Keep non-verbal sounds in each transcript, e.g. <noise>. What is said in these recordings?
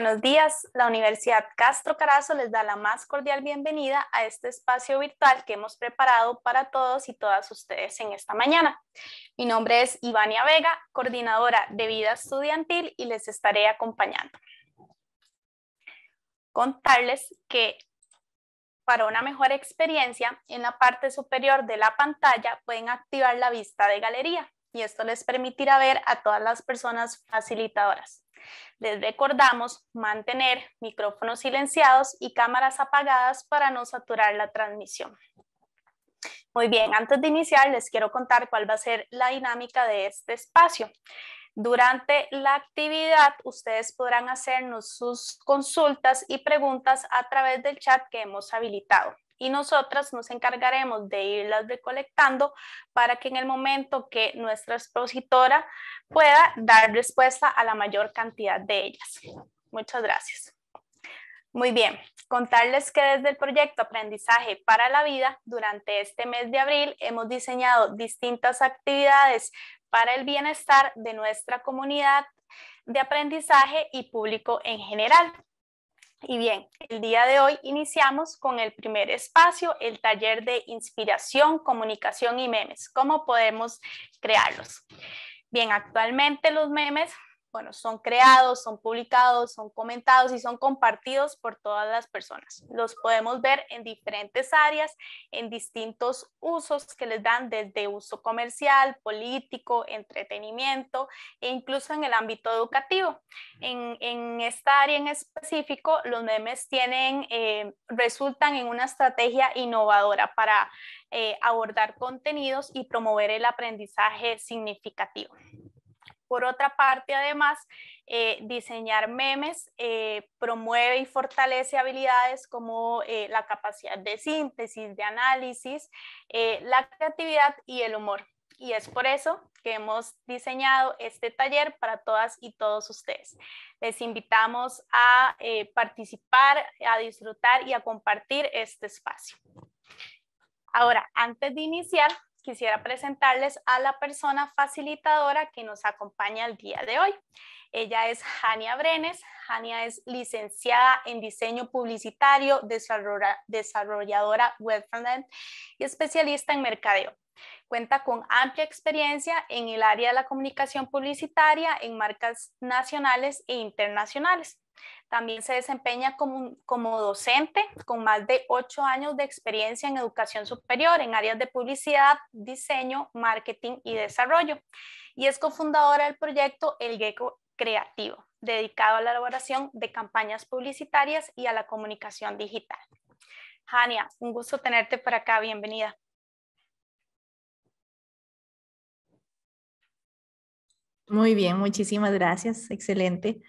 buenos días. La Universidad Castro Carazo les da la más cordial bienvenida a este espacio virtual que hemos preparado para todos y todas ustedes en esta mañana. Mi nombre es Ivania Vega, coordinadora de vida estudiantil y les estaré acompañando. Contarles que para una mejor experiencia, en la parte superior de la pantalla pueden activar la vista de galería y esto les permitirá ver a todas las personas facilitadoras. Les recordamos mantener micrófonos silenciados y cámaras apagadas para no saturar la transmisión. Muy bien, antes de iniciar les quiero contar cuál va a ser la dinámica de este espacio. Durante la actividad, ustedes podrán hacernos sus consultas y preguntas a través del chat que hemos habilitado y nosotras nos encargaremos de irlas recolectando para que en el momento que nuestra expositora pueda dar respuesta a la mayor cantidad de ellas. Muchas gracias. Muy bien, contarles que desde el proyecto Aprendizaje para la Vida, durante este mes de abril hemos diseñado distintas actividades para el bienestar de nuestra comunidad de aprendizaje y público en general. Y bien, el día de hoy iniciamos con el primer espacio, el taller de inspiración, comunicación y memes. ¿Cómo podemos crearlos? Bien, actualmente los memes bueno, son creados, son publicados, son comentados y son compartidos por todas las personas. Los podemos ver en diferentes áreas, en distintos usos que les dan desde uso comercial, político, entretenimiento e incluso en el ámbito educativo. En, esta área en específico, los memes tienen, eh, resultan en una estrategia innovadora para eh, abordar contenidos y promover el aprendizaje significativo. Por otra parte, además, eh, diseñar memes eh, promueve y fortalece habilidades como eh, la capacidad de síntesis, de análisis, la creatividad y el humor. Y es por eso que hemos diseñado este taller para todas y todos ustedes. Les invitamos a participar, a disfrutar y a compartir este espacio. Ahora, antes de iniciar, quisiera presentarles a la persona facilitadora que nos acompaña el día de hoy. Ella es Jania Brenes. Jania es licenciada en diseño publicitario, desarrolladora web frontend y especialista en mercadeo. Cuenta con amplia experiencia en el área de la comunicación publicitaria en marcas nacionales e internacionales. También se desempeña como, docente con más de ocho años de experiencia en educación superior en áreas de publicidad, diseño, marketing y desarrollo. Y es cofundadora del proyecto El Gecko Creativo, dedicado a la elaboración de campañas publicitarias y a la comunicación digital. Jania, un gusto tenerte por acá. Bienvenida. Muy bien, muchísimas gracias. Excelente.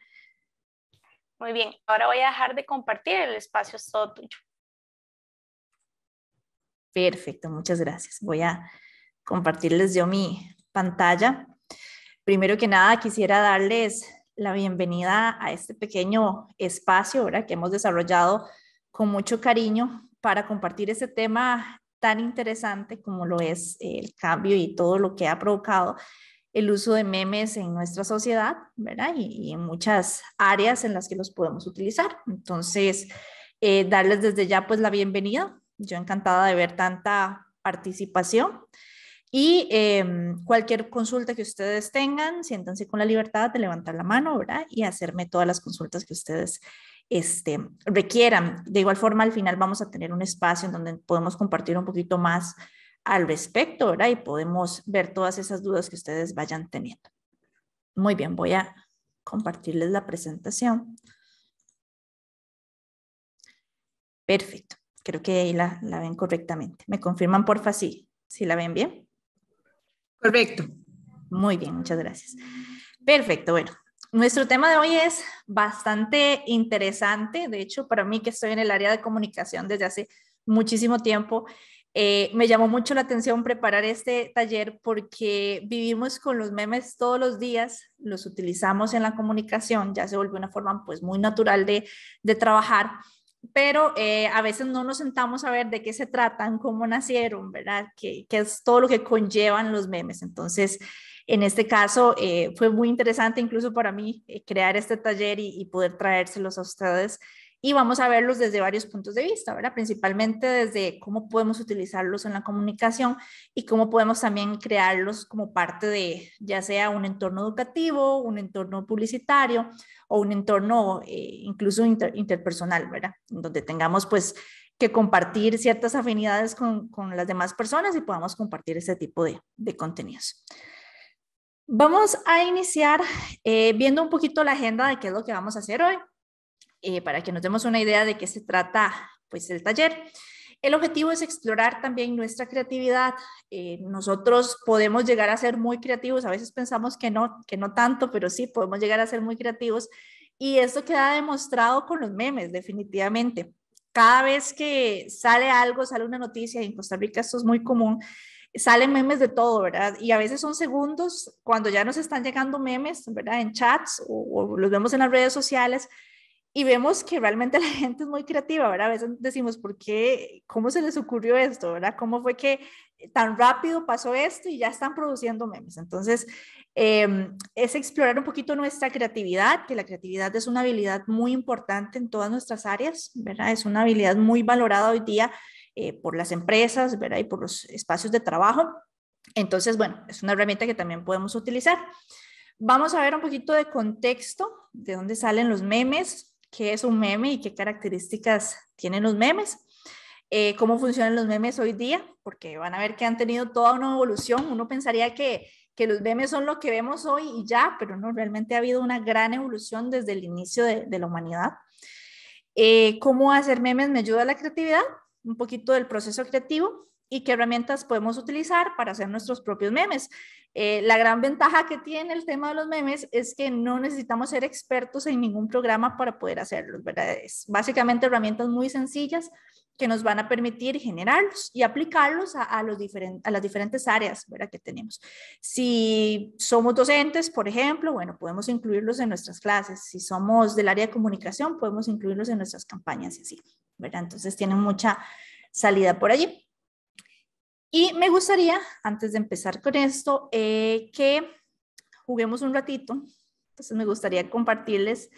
Muy bien, ahora voy a dejar de compartir, el espacio es todo tuyo. Perfecto, muchas gracias. Voy a compartirles yo mi pantalla. Primero que nada, quisiera darles la bienvenida a este pequeño espacio ¿verdad? que hemos desarrollado con mucho cariño para compartir ese tema tan interesante como lo es el cambio y todo lo que ha provocado el uso de memes en nuestra sociedad, ¿verdad? Y, en muchas áreas en las que los podemos utilizar. Entonces, eh, darles desde ya pues la bienvenida. Yo encantada de ver tanta participación. Y em, cualquier consulta que ustedes tengan, siéntanse con la libertad de levantar la mano, ¿verdad? Y hacerme todas las consultas que ustedes este, requieran. De igual forma, al final vamos a tener un espacio en donde podemos compartir un poquito más al respecto, ¿verdad? Y podemos ver todas esas dudas que ustedes vayan teniendo. Muy bien, voy a compartirles la presentación. Perfecto, creo que ahí la, ven correctamente. ¿Me confirman porfa sí? si la ven bien? Perfecto. Muy bien, muchas gracias. Perfecto, bueno, nuestro tema de hoy es bastante interesante. De hecho, para mí que estoy en el área de comunicación desde hace muchísimo tiempo, eh, me llamó mucho la atención preparar este taller porque vivimos con los memes todos los días, los utilizamos en la comunicación, ya se volvió una forma pues muy natural de, trabajar, pero eh, a veces no nos sentamos a ver de qué se tratan, cómo nacieron, ¿verdad? Que, es todo lo que conllevan los memes. Entonces, en este caso eh, fue muy interesante incluso para mí crear este taller y, y poder traérselos a ustedes y vamos a verlos desde varios puntos de vista, ¿verdad? Principalmente desde cómo podemos utilizarlos en la comunicación y cómo podemos también crearlos como parte de ya sea un entorno educativo, un entorno publicitario o un entorno eh, incluso interpersonal, ¿verdad? Donde tengamos pues que compartir ciertas afinidades con, las demás personas y podamos compartir ese tipo de, contenidos. Vamos a iniciar eh, viendo un poquito la agenda de qué es lo que vamos a hacer hoy. Eh, para que nos demos una idea de qué se trata pues, el taller. El objetivo es explorar también nuestra creatividad. Eh, nosotros podemos llegar a ser muy creativos, a veces pensamos que no, que no tanto, pero sí podemos llegar a ser muy creativos. Y esto queda demostrado con los memes, definitivamente. Cada vez que sale algo, sale una noticia, y en Costa Rica esto es muy común, salen memes de todo, ¿verdad? Y a veces son segundos cuando ya nos están llegando memes, ¿verdad? En chats o los vemos en las redes sociales y vemos que realmente la gente es muy creativa, ¿verdad? A veces decimos, ¿por qué? ¿Cómo se les ocurrió esto, verdad? ¿Cómo fue que tan rápido pasó esto y ya están produciendo memes? Entonces, em, es explorar un poquito nuestra creatividad, que la creatividad es una habilidad muy importante en todas nuestras áreas, ¿verdad? Es una habilidad muy valorada hoy día eh, por las empresas, ¿verdad? Y por los espacios de trabajo. Entonces, bueno, es una herramienta que también podemos utilizar. Vamos a ver un poquito de contexto, de dónde salen los memes, qué es un meme y qué características tienen los memes, eh, cómo funcionan los memes hoy día, porque van a ver que han tenido toda una evolución. Uno pensaría que, los memes son lo que vemos hoy y ya, pero no, realmente ha habido una gran evolución desde el inicio de, la humanidad. Eh, ¿Cómo hacer memes me ayuda a la creatividad? Un poquito del proceso creativo y qué herramientas podemos utilizar para hacer nuestros propios memes. Eh, la gran ventaja que tiene el tema de los memes es que no necesitamos ser expertos en ningún programa para poder hacerlos, ¿verdad? Es básicamente herramientas muy sencillas que nos van a permitir generarlos y aplicarlos a, los a las diferentes áreas ¿verdad? que tenemos. Si somos docentes, por ejemplo, bueno, podemos incluirlos en nuestras clases. Si somos del área de comunicación, podemos incluirlos en nuestras campañas y así, ¿verdad? Entonces tienen mucha salida por allí. Y me gustaría, antes de empezar con esto, eh, que juguemos un ratito. Entonces me gustaría compartirles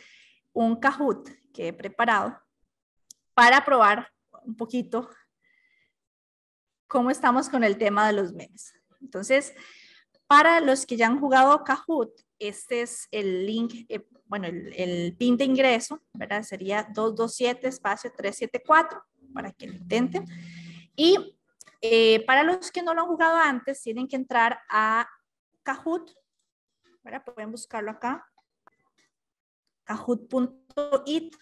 un Kahoot que he preparado para probar un poquito cómo estamos con el tema de los memes. Entonces, para los que ya han jugado Kahoot, este es el link, eh, bueno, el, el, pin de ingreso, ¿verdad? Sería 227 espacio 374 para que lo intenten. Y eh, para los que no lo han jugado antes, tienen que entrar a Kahoot. Ahora Pueden buscarlo acá. Kahoot.it.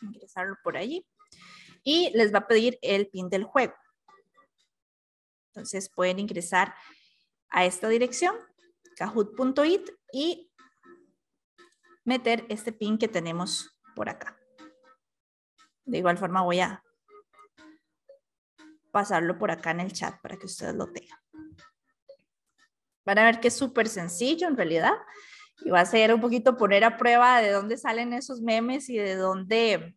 Ingresarlo por allí. Y les va a pedir el pin del juego. Entonces pueden ingresar a esta dirección, kahoot.it, y meter este pin que tenemos por acá. De igual forma voy a pasarlo por acá en el chat para que ustedes lo tengan. Van a ver que es súper sencillo en realidad y va a ser un poquito poner a prueba de dónde salen esos memes y de dónde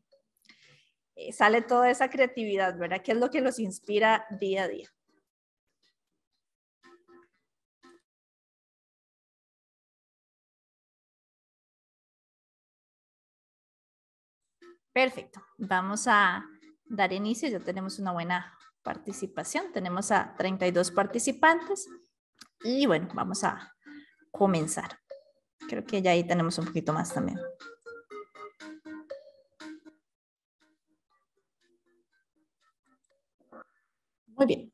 eh, sale toda esa creatividad, ¿verdad? ¿Qué es lo que los inspira día a día? Perfecto. Vamos a dar inicio. Ya tenemos una buena participación. Tenemos a 32 participantes. Y bueno, vamos a comenzar. Creo que ya ahí tenemos un poquito más también. Muy bien.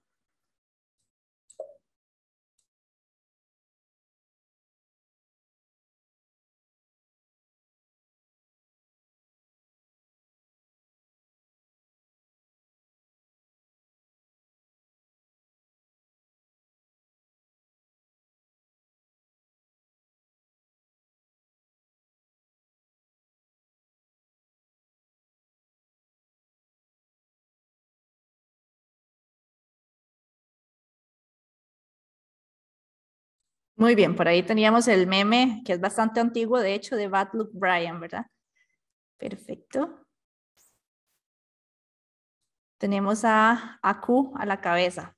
Muy bien, por ahí teníamos el meme, que es bastante antiguo, de hecho, de Bad Brian, ¿verdad? Perfecto. Tenemos a Aku a la cabeza.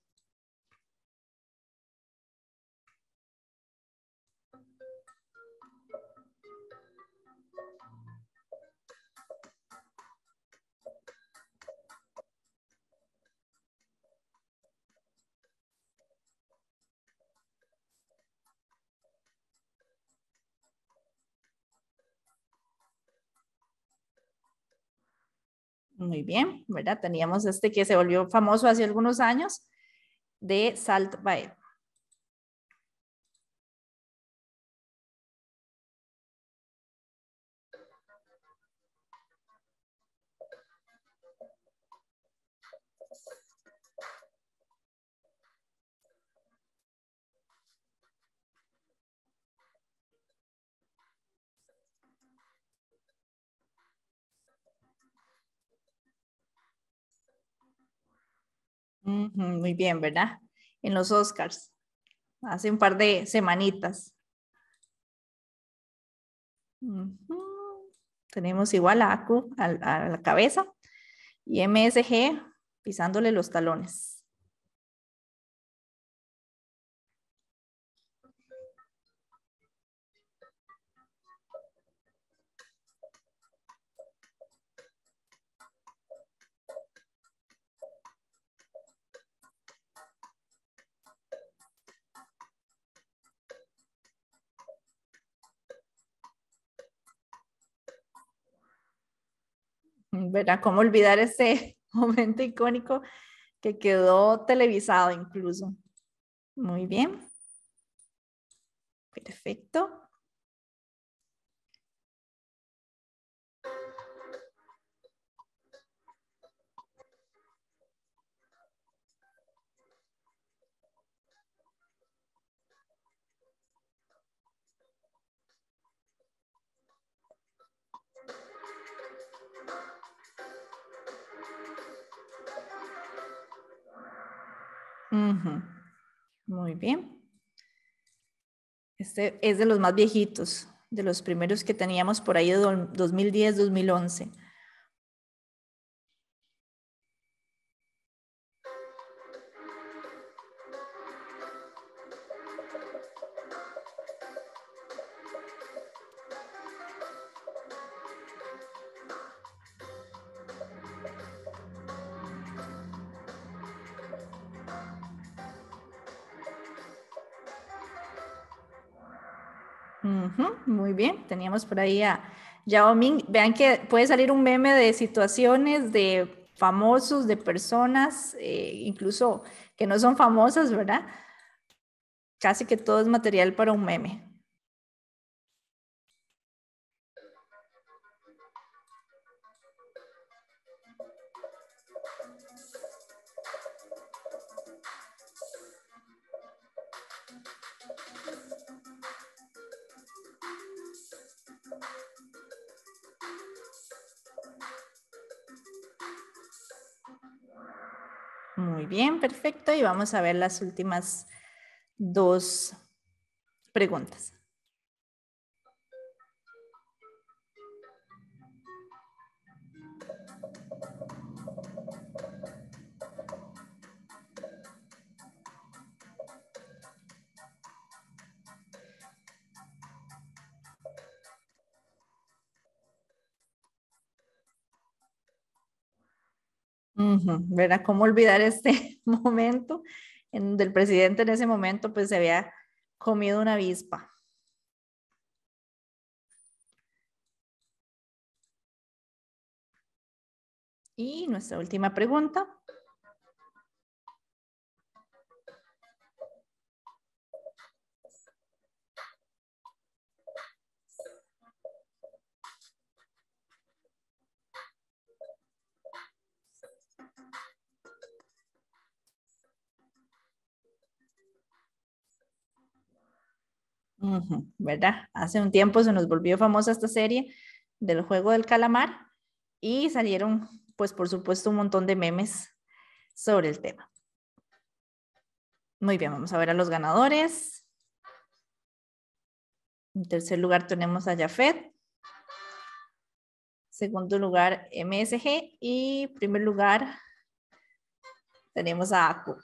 Muy bien, ¿verdad? Teníamos este que se volvió famoso hace algunos años de Salt Bae. muy bien, ¿verdad? En los Oscars, hace un par de semanitas. Tenemos igual a ACU a la cabeza y MSG pisándole los talones. ¿verdad? ¿Cómo olvidar ese <laughs> momento icónico que quedó televisado incluso? Muy bien. Perfecto. Muy bien. Este es de los más viejitos, de los primeros que teníamos por ahí de 2010, 2011. teníamos por ahí a Yao Ming. Vean que puede salir un meme de situaciones de famosos, de personas, eh, incluso que no son famosas, ¿verdad? Casi que todo es material para un meme. bien, perfecto. Y vamos a ver las últimas dos preguntas. ¿Cómo olvidar este <laughs> momento en donde el presidente en ese momento pues se había comido una avispa? Y nuestra última pregunta. ¿verdad? Hace un tiempo se nos volvió famosa esta serie del juego del calamar y salieron, pues por supuesto, un montón de memes sobre el tema. Muy bien, vamos a ver a los ganadores. En tercer lugar tenemos a Jafet. Segundo lugar, MSG. Y primer lugar tenemos a Aku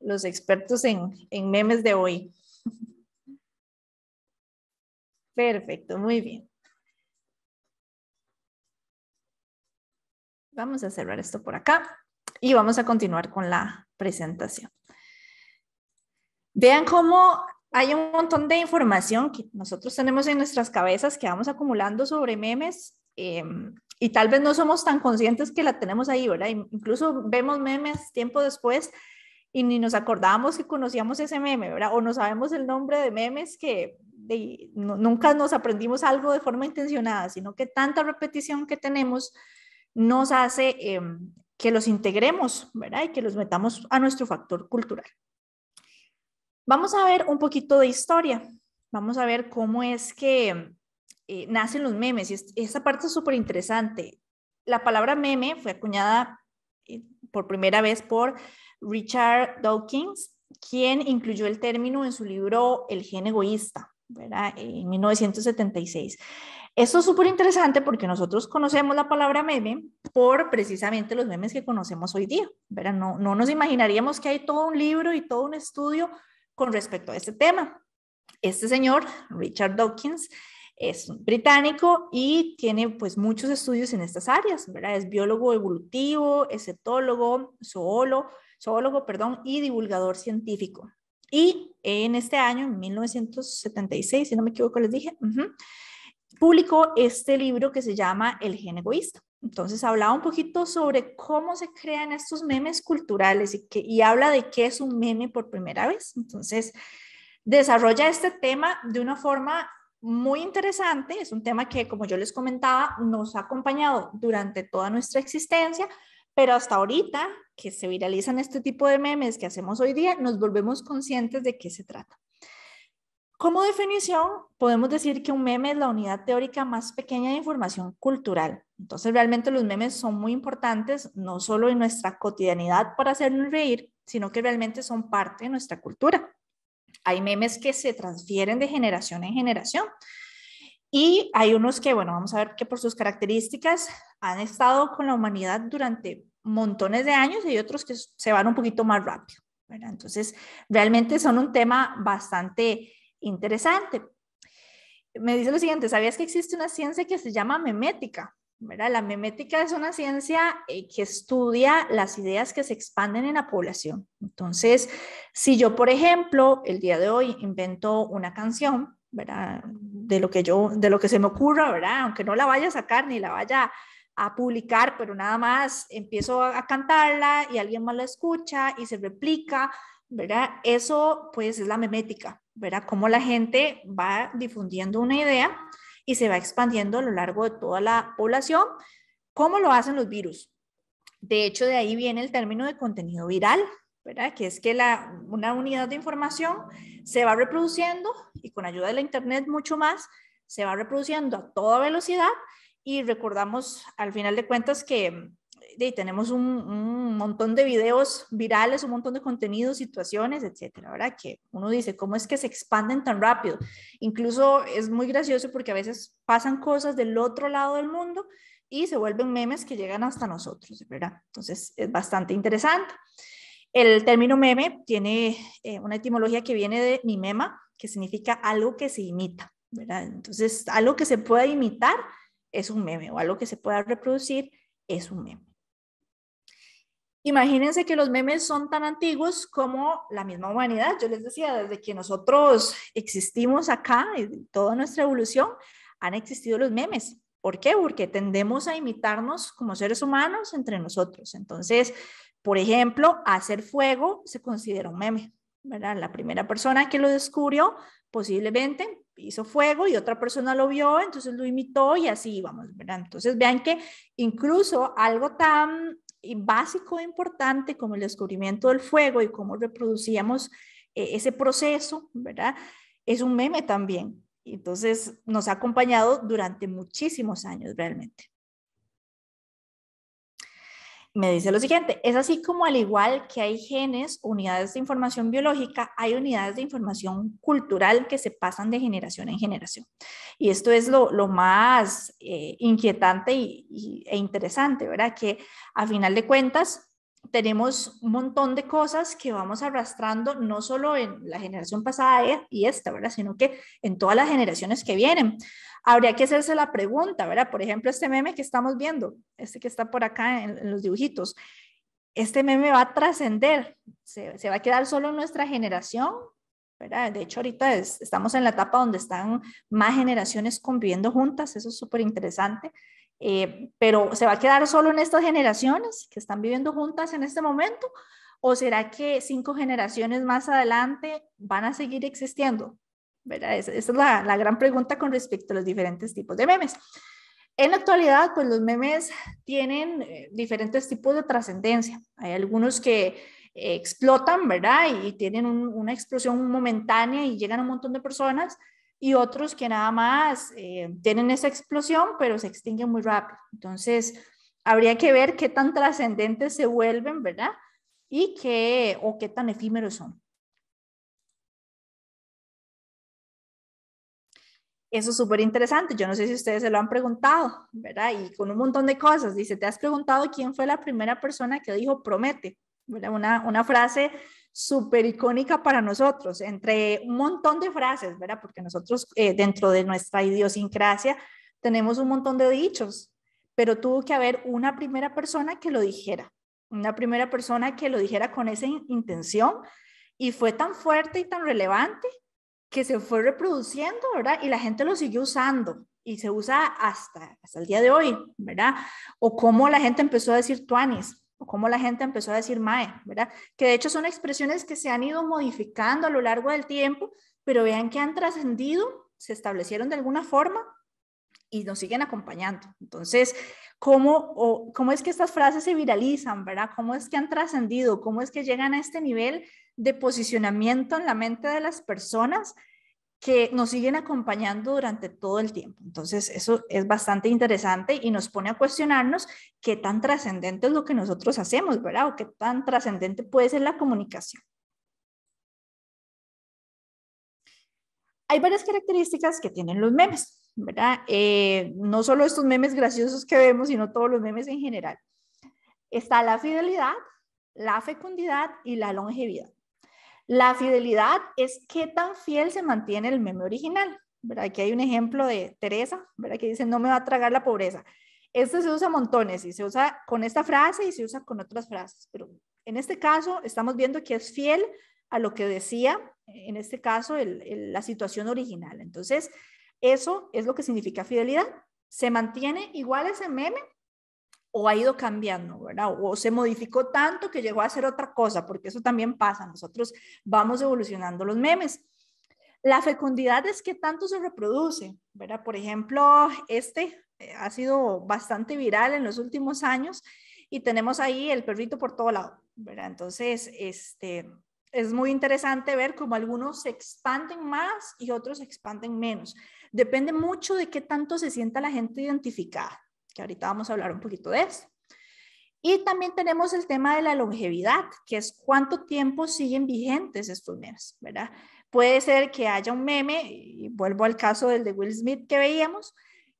los expertos en, memes de hoy. Perfecto, muy bien. Vamos a cerrar esto por acá y vamos a continuar con la presentación. Vean cómo hay un montón de información que nosotros tenemos en nuestras cabezas que vamos acumulando sobre memes em, y tal vez no somos tan conscientes que la tenemos ahí, ¿verdad? Incluso vemos memes tiempo después y ni nos acordábamos que conocíamos ese meme, ¿verdad? O no sabemos el nombre de memes que nunca nos aprendimos algo de forma intencionada, sino que tanta repetición que tenemos nos hace em, que los integremos, ¿verdad? Y que los metamos a nuestro factor cultural. Vamos a ver un poquito de historia. Vamos a ver cómo es que eh, nacen los memes. Y esta parte es súper interesante. La palabra meme fue acuñada eh, por primera vez por Richard Dawkins, quien incluyó el término en su libro El gen egoísta, ¿verdad? En 1976. Esto es súper interesante porque nosotros conocemos la palabra meme por precisamente los memes que conocemos hoy día, ¿verdad? No, nos imaginaríamos que hay todo un libro y todo un estudio con respecto a este tema. Este señor, Richard Dawkins, es británico y tiene pues muchos estudios en estas áreas, ¿verdad? Es biólogo evolutivo, es zoólogo, zoólogo, perdón, y divulgador científico. Y en este año, en 1976, si no me equivoco, les dije, publicó este libro que se llama El gen egoísta. Entonces hablaba un poquito sobre cómo se crean estos memes culturales y, que, y habla de qué es un meme por primera vez. Entonces desarrolla este tema de una forma muy interesante. Es un tema que, como yo les comentaba, nos ha acompañado durante toda nuestra existencia, pero hasta ahorita que se viralizan este tipo de memes que hacemos hoy día, nos volvemos conscientes de qué se trata. Como definición, podemos decir que un meme es la unidad teórica más pequeña de información cultural. Entonces, realmente los memes son muy importantes, no solo en nuestra cotidianidad para hacernos reír, sino que realmente son parte de nuestra cultura. Hay memes que se transfieren de generación en generación. Y hay unos que, bueno, vamos a ver que por sus características han estado con la humanidad durante montones de años y otros que se van un poquito más rápido. Entonces, realmente son un tema bastante interesante. Me dice lo siguiente, ¿sabías que existe una ciencia que se llama memética? ¿verdad? La memética es una ciencia eh, que estudia las ideas que se expanden en la población. Entonces, si yo, por ejemplo, el día de hoy invento una canción, De lo que yo, de lo que se me ocurra, ¿verdad? Aunque no la vaya a sacar ni la vaya a a publicar, pero nada más empiezo a cantarla y alguien más la escucha y se replica, ¿verdad? Eso pues es la memética, ¿verdad? Cómo la gente va difundiendo una idea y se va expandiendo a lo largo de toda la población, ¿Cómo lo hacen los virus. De hecho, de ahí viene el término de contenido viral, ¿verdad? Que es que una unidad de información se va reproduciendo y con ayuda de la Internet mucho más, se va reproduciendo a toda velocidad y recordamos al final de cuentas que tenemos un, montón de videos virales, un montón de contenidos, situaciones, etcétera, ¿verdad? Que uno dice, ¿cómo es que se expanden tan rápido? Incluso es muy gracioso porque a veces pasan cosas del otro lado del mundo y se vuelven memes que llegan hasta nosotros, ¿verdad? Entonces es bastante interesante. El término meme tiene eh, una etimología que viene de mimema, que significa algo que se imita, ¿verdad? Entonces, algo que se pueda imitar es un meme o algo que se pueda reproducir es un meme. Imagínense que los memes son tan antiguos como la misma humanidad. Yo les decía, desde que nosotros existimos acá, y toda nuestra evolución, han existido los memes. ¿Por qué? Porque tendemos a imitarnos como seres humanos entre nosotros. Entonces, por ejemplo, hacer fuego se considera un meme. ¿verdad? La primera persona que lo descubrió posiblemente hizo fuego y otra persona lo vio, entonces lo imitó y así vamos, ¿verdad? Entonces vean que incluso algo tan básico e importante como el descubrimiento del fuego y cómo reproducíamos eh, ese proceso, ¿verdad? Es un meme también. Entonces nos ha acompañado durante muchísimos años realmente me dice lo siguiente, es así como al igual que hay genes, unidades de información biológica, hay unidades de información cultural que se pasan de generación en generación. Y esto es lo, más eh, inquietante e interesante, ¿verdad? Que a final de cuentas tenemos un montón de cosas que vamos arrastrando no solo en la generación pasada e, y esta, ¿verdad? Sino que en todas las generaciones que vienen habría que hacerse la pregunta, ¿verdad? Por ejemplo, este meme que estamos viendo, este que está por acá en, los dibujitos, este meme va a trascender, se, va a quedar solo en nuestra generación, ¿verdad? De hecho, ahorita estamos en la etapa donde están más generaciones conviviendo juntas, eso es súper interesante. Eh, pero se va a quedar solo en estas generaciones que están viviendo juntas en este momento, ¿O será que cinco generaciones más adelante van a seguir existiendo? Esa, es la, gran pregunta con respecto a los diferentes tipos de memes. En la actualidad, pues los memes tienen eh, diferentes tipos de trascendencia. Hay algunos que eh, explotan, ¿verdad? Y, tienen una explosión momentánea y llegan a un montón de personas y otros que nada más eh, tienen esa explosión, pero se extinguen muy rápido. Entonces, habría que ver qué tan trascendentes se vuelven, ¿verdad? Y qué, o qué tan efímeros son. Eso es súper interesante. Yo no sé si ustedes se lo han preguntado, ¿verdad? Y con un montón de cosas. Dice, ¿te has preguntado quién fue la primera persona que dijo promete? Una, frase súper icónica para nosotros, entre un montón de frases, ¿verdad? Porque nosotros eh, dentro de nuestra idiosincrasia tenemos un montón de dichos, pero tuvo que haber una primera persona que lo dijera, una primera persona que lo dijera con esa intención y fue tan fuerte y tan relevante que se fue reproduciendo, ¿verdad? Y la gente lo siguió usando y se usa hasta, hasta el día de hoy, ¿verdad? O cómo la gente empezó a decir tuanis, o cómo la gente empezó a decir mae, ¿verdad? Que de hecho son expresiones que se han ido modificando a lo largo del tiempo, pero vean que han trascendido, se establecieron de alguna forma y nos siguen acompañando. Entonces, cómo, o, cómo es que estas frases se viralizan, ¿verdad? ¿Cómo es que han trascendido? ¿Cómo es que llegan a este nivel de posicionamiento en la mente de las personas? que nos siguen acompañando durante todo el tiempo. Entonces, eso es bastante interesante y nos pone a cuestionarnos qué tan trascendente es lo que nosotros hacemos, ¿verdad? O qué tan trascendente puede ser la comunicación. Hay varias características que tienen los memes. ¿verdad? Eh, no solo estos memes graciosos que vemos, sino todos los memes en general. Está la fidelidad, la fecundidad y la longevidad. La fidelidad es qué tan fiel se mantiene el meme original. ¿verdad? Aquí hay un ejemplo de Teresa, ¿verdad? que dice, no me va a tragar la pobreza. Este se usa montones y se usa con esta frase y se usa con otras frases, pero en este caso estamos viendo que es fiel a lo que decía, en este caso, la situación original. Entonces, eso es lo que significa fidelidad. ¿Se mantiene igual ese meme o ha ido cambiando, ¿verdad? O se modificó tanto que llegó a ser otra cosa, porque eso también pasa. Nosotros vamos evolucionando los memes. La fecundidad es que tanto se reproduce, ¿verdad? Por ejemplo, este eh, ha sido bastante viral en los últimos años y tenemos ahí el perrito por todo lado, ¿verdad? Entonces, este, es muy interesante ver cómo algunos se expanden más y otros se expanden menos. Depende mucho de qué tanto se sienta la gente identificada, que ahorita vamos a hablar un poquito de eso. Y también tenemos el tema de la longevidad, que es cuánto tiempo siguen vigentes estos memes, ¿verdad? Puede ser que haya un meme, y vuelvo al caso del de Will Smith que veíamos,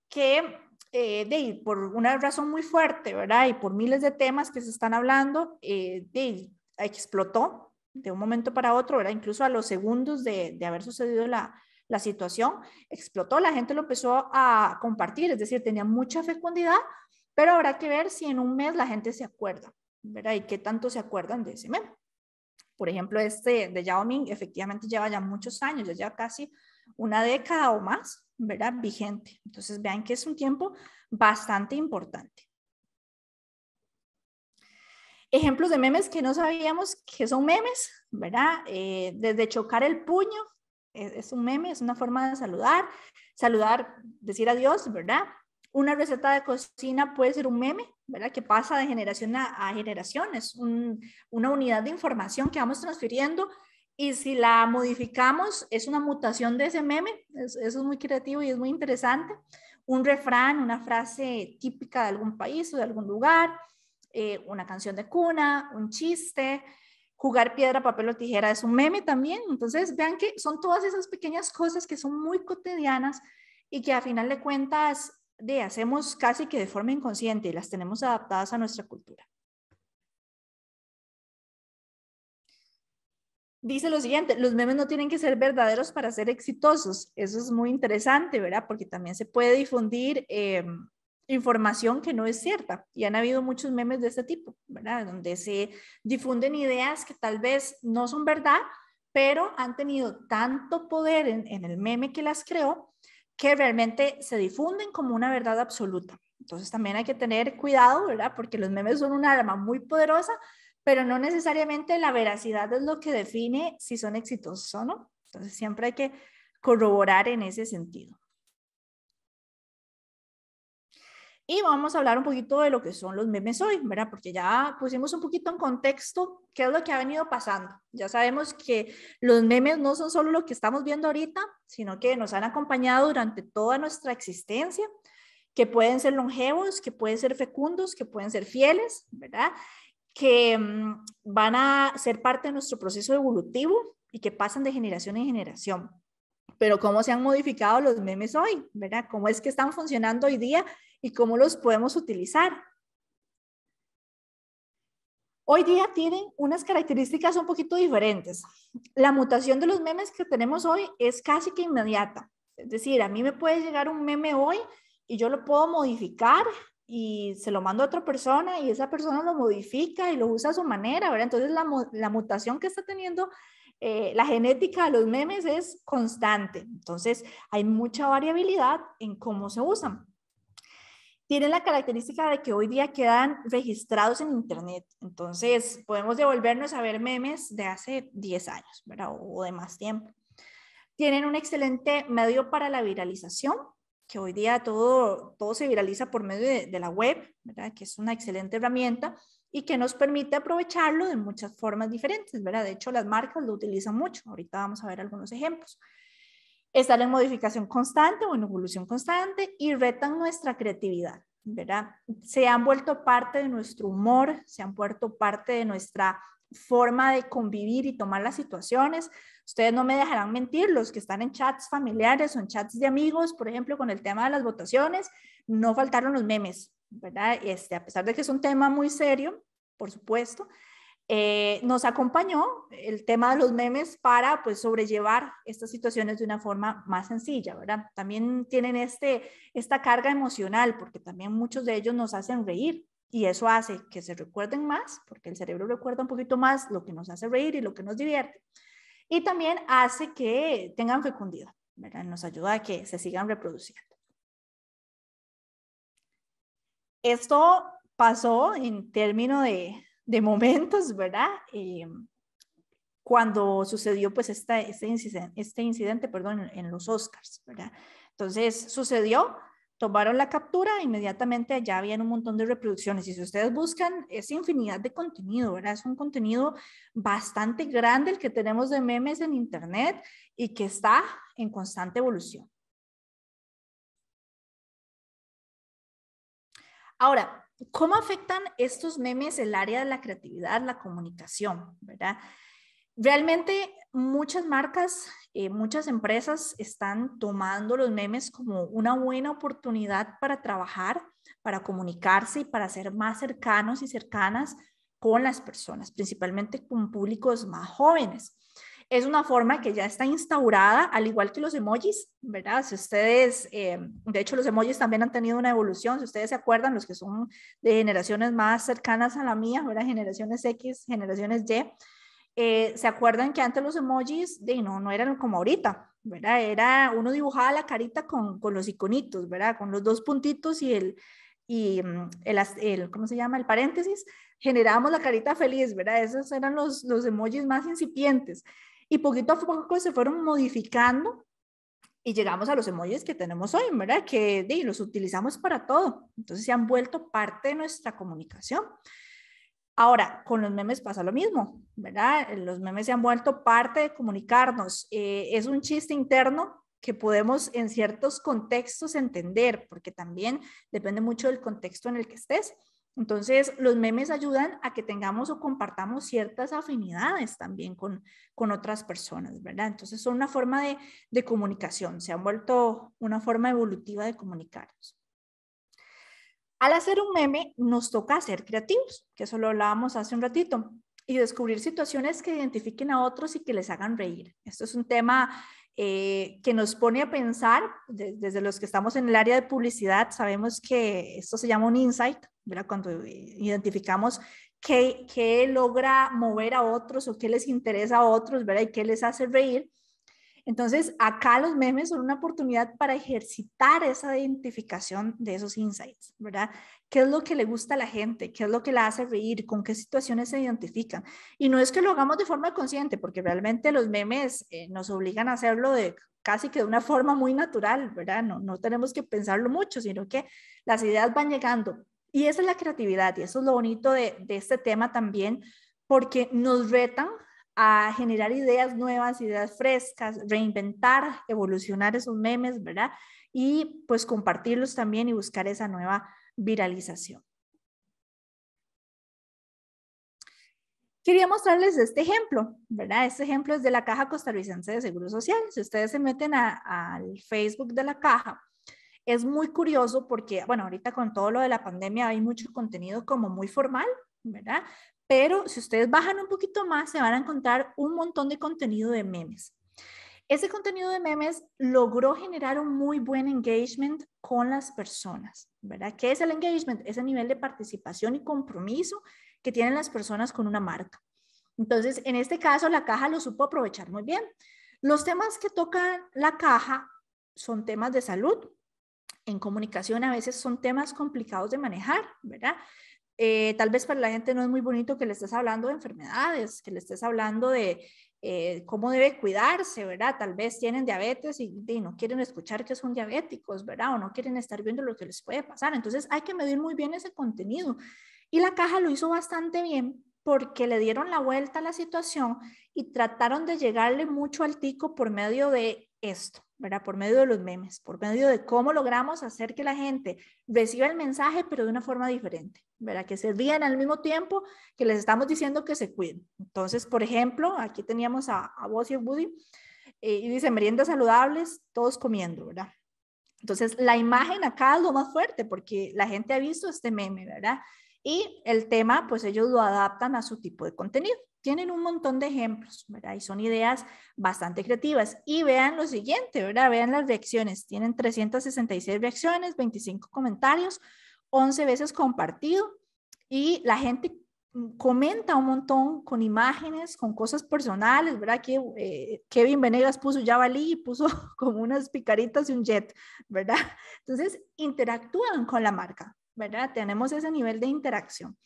que eh, de, por una razón muy fuerte, ¿verdad? Y por miles de temas que se están hablando, eh, de, explotó de un momento para otro, ¿verdad? Incluso a los segundos de haber sucedido la, la situación explotó, la gente lo empezó a compartir, es decir, tenía mucha fecundidad, pero habrá que ver si en un mes la gente se acuerda, ¿verdad? Y qué tanto se acuerdan de ese meme. Por ejemplo, este de Yao Ming efectivamente lleva ya muchos años, ya casi una década o más, ¿verdad? Vigente. Entonces vean que es un tiempo bastante importante. Ejemplos de memes que no sabíamos que son memes, ¿verdad? Eh, desde chocar el puño, es, un meme, es una forma de saludar, saludar, decir adiós, ¿verdad? Una receta de cocina puede ser un meme, ¿verdad? Que pasa de generación a, generación, es una unidad de información que vamos transfiriendo y si la modificamos es una mutación de ese meme, eso es muy creativo y es muy interesante. Un refrán, una frase típica de algún país o de algún lugar, eh, una canción de cuna, un chiste, jugar piedra, papel o tijera es un meme también. Entonces, vean que son todas esas pequeñas cosas que son muy cotidianas y que a final de cuentas de, hacemos casi que de forma inconsciente y las tenemos adaptadas a nuestra cultura. Dice lo siguiente, los memes no tienen que ser verdaderos para ser exitosos. Eso es muy interesante, ¿verdad? Porque también se puede difundir em, información que no es cierta. Y han habido muchos memes de este tipo, ¿verdad? Donde se difunden ideas que tal vez no son verdad, pero han tenido tanto poder en, en el meme que las creó que realmente se difunden como una verdad absoluta. Entonces también hay que tener cuidado, ¿verdad? Porque los memes son un arma muy poderosa, pero no necesariamente la veracidad es lo que define si son exitosos o no. Entonces siempre hay que corroborar en ese sentido. Y vamos a hablar un poquito de lo que son los memes hoy, ¿verdad? Porque ya pusimos un poquito en contexto qué es lo que ha venido pasando. Ya sabemos que los memes no son solo lo que estamos viendo ahorita, sino que nos han acompañado durante toda nuestra existencia, que pueden ser longevos, que pueden ser fecundos, que pueden ser fieles, ¿verdad? Que mm, van a ser parte de nuestro proceso evolutivo y que pasan de generación en generación pero cómo se han modificado los memes hoy, ¿verdad? ¿Cómo es que están funcionando hoy día y cómo los podemos utilizar? Hoy día tienen unas características un poquito diferentes. La mutación de los memes que tenemos hoy es casi que inmediata. Es decir, a mí me puede llegar un meme hoy y yo lo puedo modificar y se lo mando a otra persona y esa persona lo modifica y lo usa a su manera, ¿verdad? Entonces la, la mutación que está teniendo eh, la genética de los memes es constante, entonces hay mucha variabilidad en cómo se usan. Tienen la característica de que hoy día quedan registrados en Internet, entonces podemos devolvernos a ver memes de hace 10 años o de más tiempo. Tienen un excelente medio para la viralización, que hoy día todo, todo se viraliza por medio de, la web, que es una excelente herramienta y que nos permite aprovecharlo de muchas formas diferentes, ¿verdad? De hecho, las marcas lo utilizan mucho. Ahorita vamos a ver algunos ejemplos. Están en modificación constante o en evolución constante y retan nuestra creatividad, ¿verdad? Se han vuelto parte de nuestro humor, se han vuelto parte de nuestra forma de convivir y tomar las situaciones. Ustedes no me dejarán mentir, los que están en chats familiares o en chats de amigos, por ejemplo, con el tema de las votaciones, no faltaron los memes, este, a pesar de que es un tema muy serio, por supuesto, eh, nos acompañó el tema de los memes para pues sobrellevar estas situaciones de una forma más sencilla, ¿verdad? También tienen este, esta carga emocional porque también muchos de ellos nos hacen reír y eso hace que se recuerden más porque el cerebro recuerda un poquito más lo que nos hace reír y lo que nos divierte. Y también hace que tengan fecundidad, ¿verdad? Nos ayuda a que se sigan reproduciendo. esto pasó en términos de, momentos, ¿verdad? Eh, cuando sucedió pues este, incidente, este incidente perdón, en, los Oscars, ¿verdad? Entonces sucedió, tomaron la captura, inmediatamente ya habían un montón de reproducciones y si ustedes buscan es infinidad de contenido, ¿verdad? Es un contenido bastante grande el que tenemos de memes en internet y que está en constante evolución. Ahora, ¿cómo afectan estos memes el área de la creatividad, la comunicación, verdad? Realmente muchas marcas, eh, muchas empresas están tomando los memes como una buena oportunidad para trabajar, para comunicarse y para ser más cercanos y cercanas con las personas, principalmente con públicos más jóvenes. Es una forma que ya está instaurada, al igual que los emojis, ¿verdad? Si ustedes, eh, de hecho los emojis también han tenido una evolución, si ustedes se acuerdan, los que son de generaciones más cercanas a la mía, ¿verdad? Generaciones X, generaciones Y, eh, se acuerdan que antes los emojis de, no, no eran como ahorita, ¿verdad? Era uno dibujaba la carita con, con los iconitos, ¿verdad? Con los dos puntitos y el, y mm, ¿cómo se llama? El paréntesis, generábamos la carita feliz, ¿verdad? Esos eran los, los emojis más incipientes y poquito a poco se fueron modificando y llegamos a los emojis que tenemos hoy, ¿verdad? Que los utilizamos para todo. Entonces se han vuelto parte de nuestra comunicación. Ahora, con los memes pasa lo mismo, ¿verdad? Los memes se han vuelto parte de comunicarnos. Eh, es un chiste interno que podemos en ciertos contextos entender, porque también depende mucho del contexto en el que estés. Entonces, los memes ayudan a que tengamos o compartamos ciertas afinidades también con, con otras personas, ¿verdad? Entonces, son una forma de, de comunicación, se han vuelto una forma evolutiva de comunicarnos. Al hacer un meme, nos toca ser creativos, que eso lo hablábamos hace un ratito, y descubrir situaciones que identifiquen a otros y que les hagan reír. Esto es un tema eh, que nos pone a pensar, desde los que estamos en el área de publicidad, sabemos que esto se llama un insight, ¿verdad? Cuando eh, identificamos qué, qué, logra mover a otros o qué les interesa a otros, ¿verdad? Y qué les hace reír. Entonces, acá los memes son una oportunidad para ejercitar esa identificación de esos insights, ¿verdad? ¿Qué es lo que le gusta a la gente? ¿Qué es lo que la hace reír? ¿Con qué situaciones se identifican? Y no es que lo hagamos de forma consciente, porque realmente los memes eh, nos obligan a hacerlo de casi que de una forma muy natural, ¿verdad? No, no tenemos que pensarlo mucho, sino que las ideas van llegando y esa es la creatividad y eso es lo bonito de, este tema también, porque nos retan a generar ideas nuevas, ideas frescas, reinventar, evolucionar esos memes, ¿verdad? Y pues compartirlos también y buscar esa nueva viralización. Quería mostrarles este ejemplo, ¿verdad? Este ejemplo es de la Caja Costarricense de Seguro Social. Si ustedes se meten al Facebook de la Caja es muy curioso porque, bueno, ahorita con todo lo de la pandemia hay mucho contenido como muy formal, ¿verdad? Pero si ustedes bajan un poquito más, se van a encontrar un montón de contenido de memes. Ese contenido de memes logró generar un muy buen engagement con las personas, ¿verdad? ¿Qué es el engagement? ese nivel de participación y compromiso que tienen las personas con una marca. Entonces, en este caso, la caja lo supo aprovechar muy bien. Los temas que toca la caja son temas de salud, en comunicación a veces son temas complicados de manejar, ¿verdad? Eh, tal vez para la gente no es muy bonito que le estés hablando de enfermedades, que le estés hablando de eh, cómo debe cuidarse, ¿verdad? Tal vez tienen diabetes y, y, no quieren escuchar que son diabéticos, ¿verdad? O no quieren estar viendo lo que les puede pasar. Entonces hay que medir muy bien ese contenido. Y la caja lo hizo bastante bien porque le dieron la vuelta a la situación y trataron de llegarle mucho al tico por medio de esto, ¿verdad? Por medio de los memes, por medio de cómo logramos hacer que la gente reciba el mensaje, pero de una forma diferente, ¿verdad? Que se al mismo tiempo que les estamos diciendo que se cuiden. Entonces, por ejemplo, aquí teníamos a, a y Woody, eh, y dice, meriendas saludables, todos comiendo, ¿verdad? Entonces, la imagen acá es lo más fuerte, porque la gente ha visto este meme, ¿verdad? Y el tema, pues ellos lo adaptan a su tipo de contenido tienen un montón de ejemplos, ¿verdad? Y son ideas bastante creativas. Y vean lo siguiente, ¿verdad? Vean las reacciones. Tienen 366 reacciones, 25 comentarios, 11 veces compartido y la gente mm, comenta un montón con imágenes, con cosas personales, ¿verdad? Que eh, Kevin Venegas puso Jabalí y puso <laughs> como unas picaritas y un jet, ¿verdad? Entonces interactúan con la marca, ¿verdad? Tenemos ese nivel de interacción.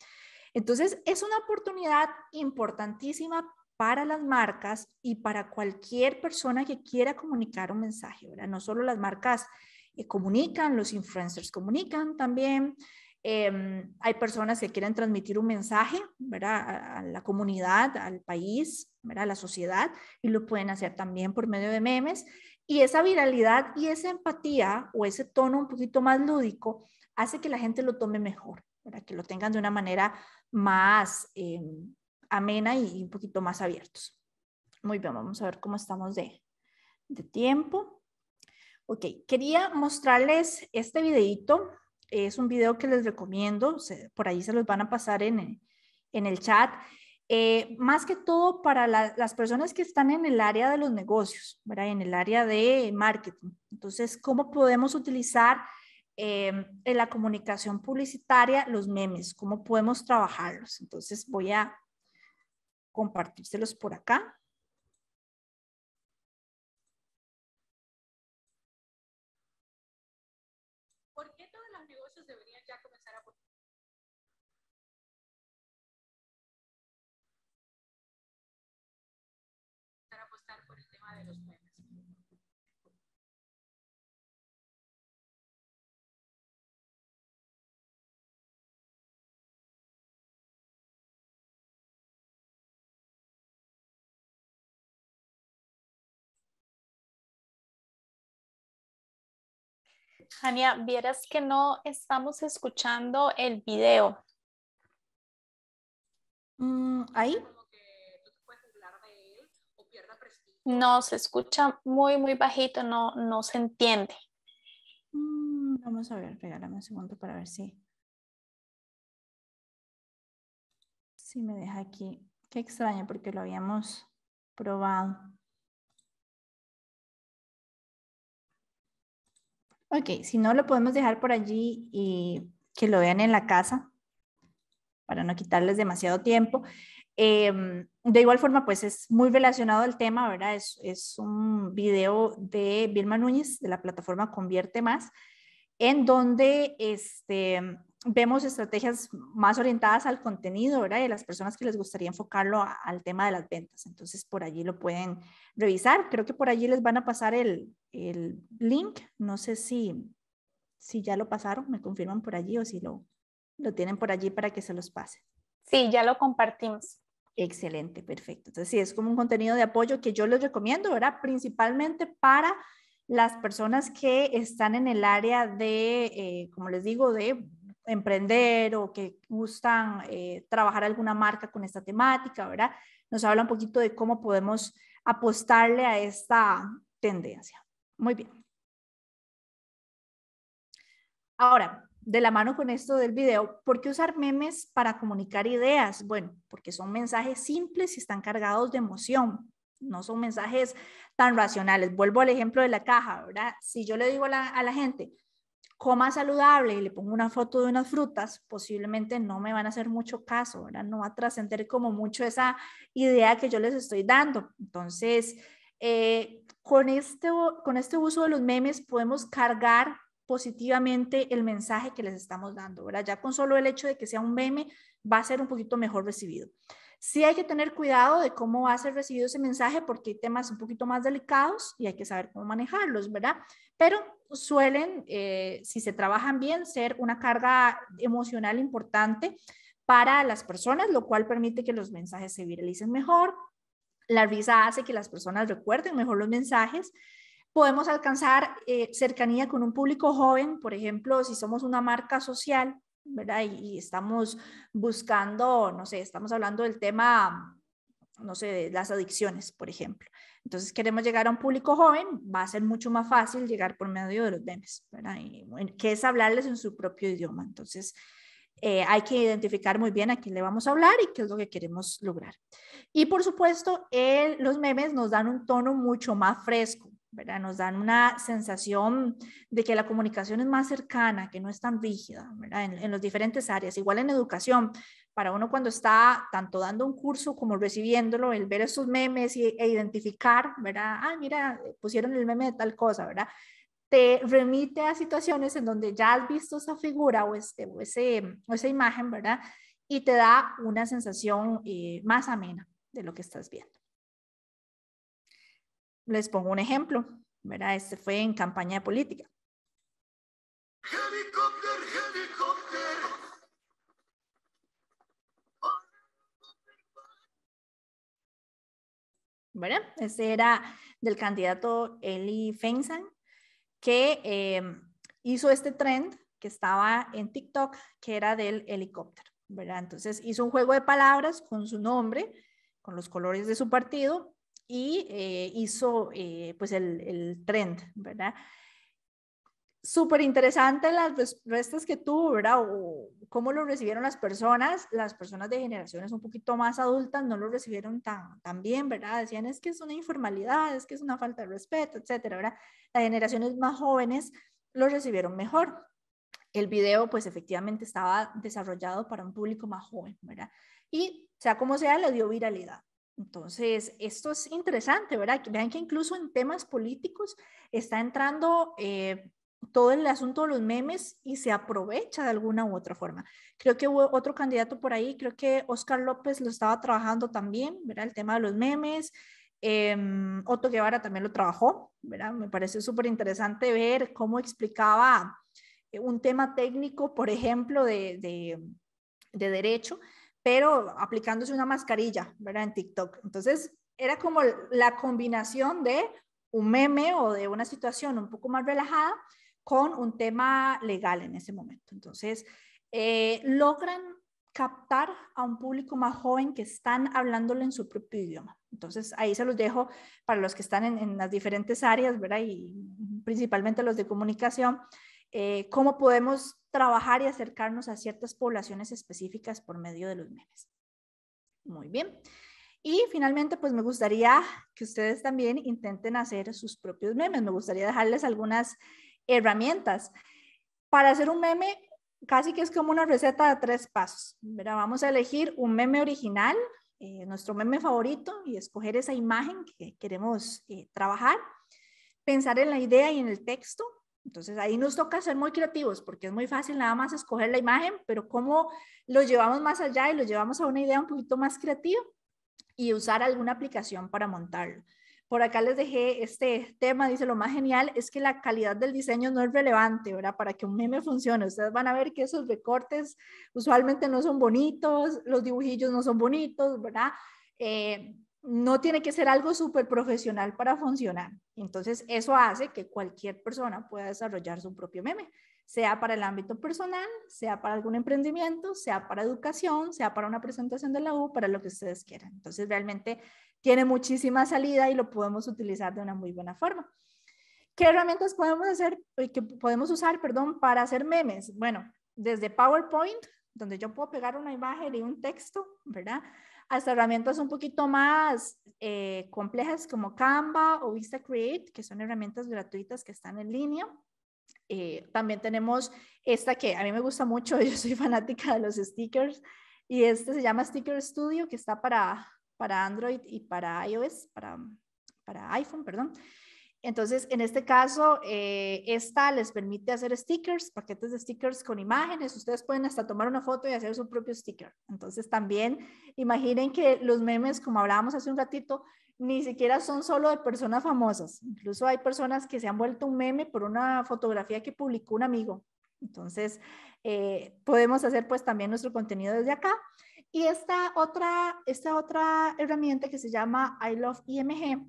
Entonces, es una oportunidad importantísima para las marcas y para cualquier persona que quiera comunicar un mensaje, ¿verdad? No solo las marcas eh, comunican, los influencers comunican también. Em, hay personas que quieren transmitir un mensaje, ¿verdad? A, la comunidad, al país, ¿verdad? A la sociedad y lo pueden hacer también por medio de memes. Y esa viralidad y esa empatía o ese tono un poquito más lúdico hace que la gente lo tome mejor para que lo tengan de una manera más eh, amena y un poquito más abiertos. Muy bien, vamos a ver cómo estamos de, de tiempo. Ok, quería mostrarles este videito. Es un video que les recomiendo, por ahí se los van a pasar en, en el chat. Eh, más que todo para las personas que están en el área de los negocios, en el área de marketing. Entonces, ¿cómo podemos utilizar Em, en la comunicación publicitaria, los memes, cómo podemos trabajarlos. Entonces voy a compartírselos por acá. Jania, vieras que no estamos escuchando el video. Mm, ¿Ahí? No, se escucha muy, muy bajito, no, se entiende. Mm, vamos a ver, regálame un segundo para ver si, si me deja aquí. Qué extraño porque lo habíamos probado. Ok, si no, lo podemos dejar por allí y que lo vean en la casa para no quitarles demasiado tiempo. Em, de igual forma, pues es muy relacionado al tema, ¿verdad? es un video de Vilma Núñez de la plataforma Convierte Más, en donde este, vemos estrategias más orientadas al contenido, ¿verdad? Y a las personas que les gustaría enfocarlo al tema de las ventas. Entonces, por allí lo pueden revisar. Creo que por allí les van a pasar el, el link. No sé si, si ya lo pasaron, me confirman por allí o si lo, lo tienen por allí para que se los pase. Sí, ya lo compartimos. Excelente, perfecto. Entonces, sí, es como un contenido de apoyo que yo les recomiendo, ¿verdad? Principalmente para las personas que están en el área de, eh, como les digo, de emprender o que gustan eh, trabajar alguna marca con esta temática, ¿verdad? Nos habla un poquito de cómo podemos apostarle a esta tendencia. Muy bien. Ahora, de la mano con esto del video, ¿por qué usar memes para comunicar ideas? Bueno, porque son mensajes simples y están cargados de emoción. No son mensajes tan racionales. Vuelvo al ejemplo de la caja, ¿verdad? Si yo le digo a la gente, coma saludable y le pongo una foto de unas frutas, posiblemente no me van a hacer mucho caso, ¿verdad? No va a trascender como mucho esa idea que yo les estoy dando. Entonces, eh, con, este, con este uso de los memes podemos cargar positivamente el mensaje que les estamos dando, ¿verdad? Ya con solo el hecho de que sea un meme va a ser un poquito mejor recibido. Sí hay que tener cuidado de cómo va a ser recibido ese mensaje porque hay temas un poquito más delicados y hay que saber cómo manejarlos, ¿verdad? Pero suelen, eh, si se trabajan bien, ser una carga emocional importante para las personas, lo cual permite que los mensajes se viralicen mejor. La risa hace que las personas recuerden mejor los mensajes podemos alcanzar eh, cercanía con un público joven, por ejemplo, si somos una marca social ¿verdad? Y, estamos buscando, no sé, estamos hablando del tema, no sé, de las adicciones, por ejemplo. Entonces queremos llegar a un público joven, va a ser mucho más fácil llegar por medio de los memes, ¿verdad? Y, que es hablarles en su propio idioma. Entonces, eh, hay que identificar muy bien a quién le vamos a hablar y qué es lo que queremos lograr. Y por supuesto, los memes nos dan un tono mucho más fresco, nos dan una sensación de que la comunicación es más cercana, que no es tan rígida, En, en las diferentes áreas, igual en educación. Para uno cuando está tanto dando un curso como recibiéndolo, el ver esos memes e identificar, ¿verdad? Ah, mira, pusieron el meme de tal cosa, ¿verdad? Te remite a situaciones en donde ya has visto esa figura o, esa imagen, ¿verdad? Y te da una sensación eh, más amena de lo que estás viendo. Les pongo un ejemplo, ¿verdad? Este fue en campaña de política. ¿verdad? Este era del candidato Eli Feinstein, que em, hizo este trend que estaba en TikTok, que era del helicóptero, ¿verdad? Entonces hizo un juego de palabras con su nombre, con los colores de su partido y eh, hizo eh, pues el, el, trend, ¿verdad? Súper interesante las respuestas que tuvo, ¿verdad? O cómo lo recibieron las personas. Las personas de generaciones un poquito más adultas no lo recibieron tan, tan bien, ¿verdad? Decían, es que es una informalidad, es que es una falta de respeto, etcétera, ¿verdad? Las generaciones más jóvenes lo recibieron mejor. El video, pues efectivamente estaba desarrollado para un público más joven, ¿verdad? Y sea como sea, le dio viralidad. Entonces, esto es interesante, ¿verdad? Vean que incluso en temas políticos está entrando eh, todo el asunto de los memes y se aprovecha de alguna u otra forma. Creo que hubo otro candidato por ahí, creo que Oscar López lo estaba trabajando también, ¿verdad? El tema de los memes. Em, Otto Guevara también lo trabajó, ¿verdad? Me pareció súper interesante ver cómo explicaba eh, un tema técnico, por ejemplo, de, de, de derecho pero aplicándose una mascarilla, ¿verdad? En TikTok. Entonces, era como la combinación de un meme o de una situación un poco más relajada con un tema legal en ese momento. Entonces, eh, logran captar a un público más joven que están hablándole en su propio idioma. Entonces, ahí se los dejo para los que están en, las diferentes áreas, ¿verdad? Y principalmente los de comunicación, eh, cómo podemos trabajar y acercarnos a ciertas poblaciones específicas por medio de los memes. Muy bien. Y finalmente, pues me gustaría que ustedes también intenten hacer sus propios memes. Me gustaría dejarles algunas herramientas. Para hacer un meme, casi que es como una receta de tres pasos. vamos a elegir un meme original, eh, nuestro meme favorito, y escoger esa imagen que queremos eh, trabajar. Pensar en la idea y en el texto, entonces ahí nos toca ser muy creativos porque es muy fácil nada más escoger la imagen, pero cómo lo llevamos más allá y lo llevamos a una idea un poquito más creativa y usar alguna aplicación para montarlo. Por acá les dejé este tema, dice lo más genial es que la calidad del diseño no es relevante, ¿verdad? Para que un meme funcione. Ustedes van a ver que esos recortes usualmente no son bonitos, los dibujillos no son bonitos, ¿verdad? Eh, no tiene que ser algo súper profesional para funcionar. Entonces, eso hace que cualquier persona pueda desarrollar su propio meme, sea para el ámbito personal, sea para algún emprendimiento, sea para educación, sea para una presentación de la U, para lo que ustedes quieran. Entonces, realmente tiene muchísima salida y lo podemos utilizar de una muy buena forma. ¿Qué herramientas podemos hacer, eh, que podemos usar, perdón, para hacer memes? Bueno, desde PowerPoint, donde yo puedo pegar una imagen y un texto, ¿verdad? hasta herramientas un poquito más eh, complejas como Canva o Vista Create, que son herramientas gratuitas que están en línea. Eh, también tenemos esta que a mí me gusta mucho, <laughs> yo soy fanática de los stickers, y este se llama Sticker Studio, que está para, para Android y para iOS, para, para iPhone, perdón. Entonces, en este caso, eh, esta les permite hacer stickers, paquetes de stickers con imágenes. Ustedes pueden hasta tomar una foto y hacer su propio sticker. Entonces, también imaginen que los memes, como hablábamos hace un ratito, ni siquiera son solo de personas famosas. Incluso hay personas que se han vuelto un meme por una fotografía que publicó un amigo. Entonces, eh, podemos hacer pues también nuestro contenido desde acá. Y esta otra, esta otra herramienta que se llama I Love IMG e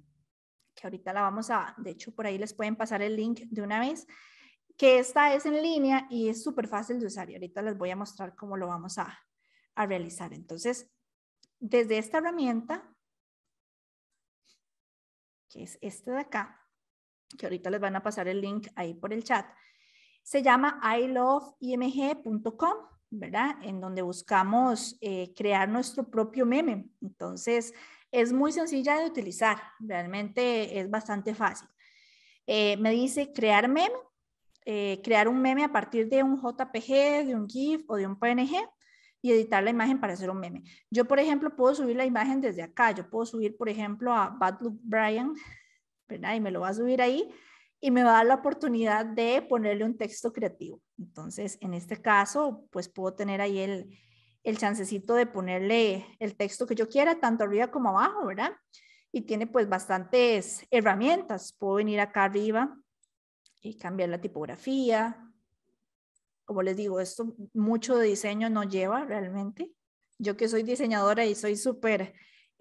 que ahorita la vamos a, de hecho por ahí les pueden pasar el link de una vez, que esta es en línea y es súper fácil de usar y ahorita les voy a mostrar cómo lo vamos a, realizar. Entonces, desde esta herramienta, que es este de acá, que ahorita les van a pasar el link ahí por el chat, se llama iloveimg.com, ¿verdad? En donde buscamos eh, crear nuestro propio meme. Entonces, es muy sencilla de utilizar, realmente es bastante fácil. Eh, me dice crear meme, eh, crear un meme a partir de un JPG, de un GIF o de un PNG y editar la imagen para hacer un meme. Yo, por ejemplo, puedo subir la imagen desde acá. Yo puedo subir, por ejemplo, a Bad Luck Brian, ¿verdad? Y me lo va a subir ahí y me va a dar la oportunidad de ponerle un texto creativo. Entonces, en este caso, pues puedo tener ahí el, el chancecito de ponerle el texto que yo quiera, tanto arriba como abajo, ¿verdad? Y tiene pues bastantes herramientas. Puedo venir acá arriba y cambiar la tipografía. Como les digo, esto mucho de diseño no lleva realmente. Yo que soy diseñadora y soy súper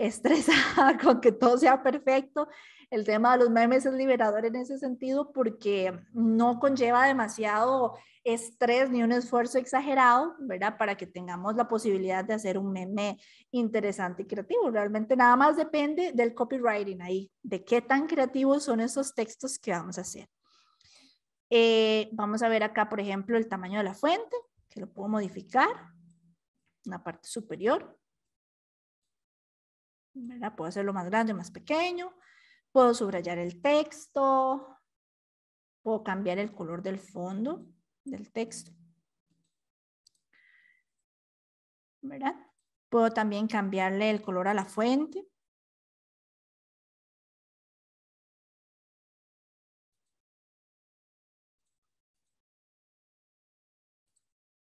estresada <laughs> con que todo sea perfecto. El tema de los memes es liberador en ese sentido porque no conlleva demasiado estrés ni un esfuerzo exagerado, ¿verdad? Para que tengamos la posibilidad de hacer un meme interesante y creativo. Realmente nada más depende del copywriting ahí, de qué tan creativos son esos textos que vamos a hacer. Eh, vamos a ver acá, por ejemplo, el tamaño de la fuente, que lo puedo modificar en la parte superior. ¿verdad? Puedo hacerlo más grande, o más pequeño, puedo subrayar el texto, puedo cambiar el color del fondo del texto. ¿Verdad? Puedo también cambiarle el color a la fuente.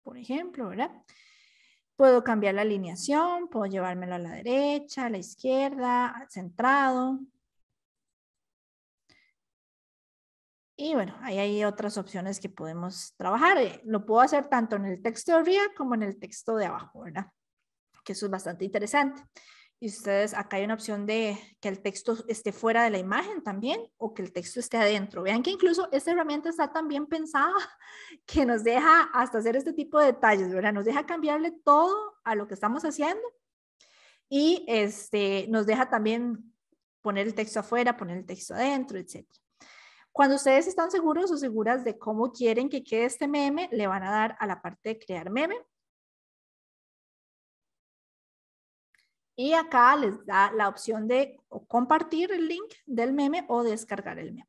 Por ejemplo, ¿verdad? Puedo cambiar la alineación, puedo llevármelo a la derecha, a la izquierda, centrado. Y bueno, ahí hay otras opciones que podemos trabajar. Eh, lo puedo hacer tanto en el texto de arriba como en el texto de abajo, ¿verdad? Que eso es bastante interesante y ustedes, acá hay una opción de que el texto esté fuera de la imagen también o que el texto esté adentro. Vean que incluso esta herramienta está tan bien pensada <laughs> que nos deja hasta hacer este tipo de detalles, ¿verdad? Nos deja cambiarle todo a lo que estamos haciendo y este, nos deja también poner el texto afuera, poner el texto adentro, etc. Cuando ustedes están seguros o seguras de cómo quieren que quede este meme, le van a dar a la parte de crear meme Y acá les da la opción de compartir el link del meme o descargar el meme.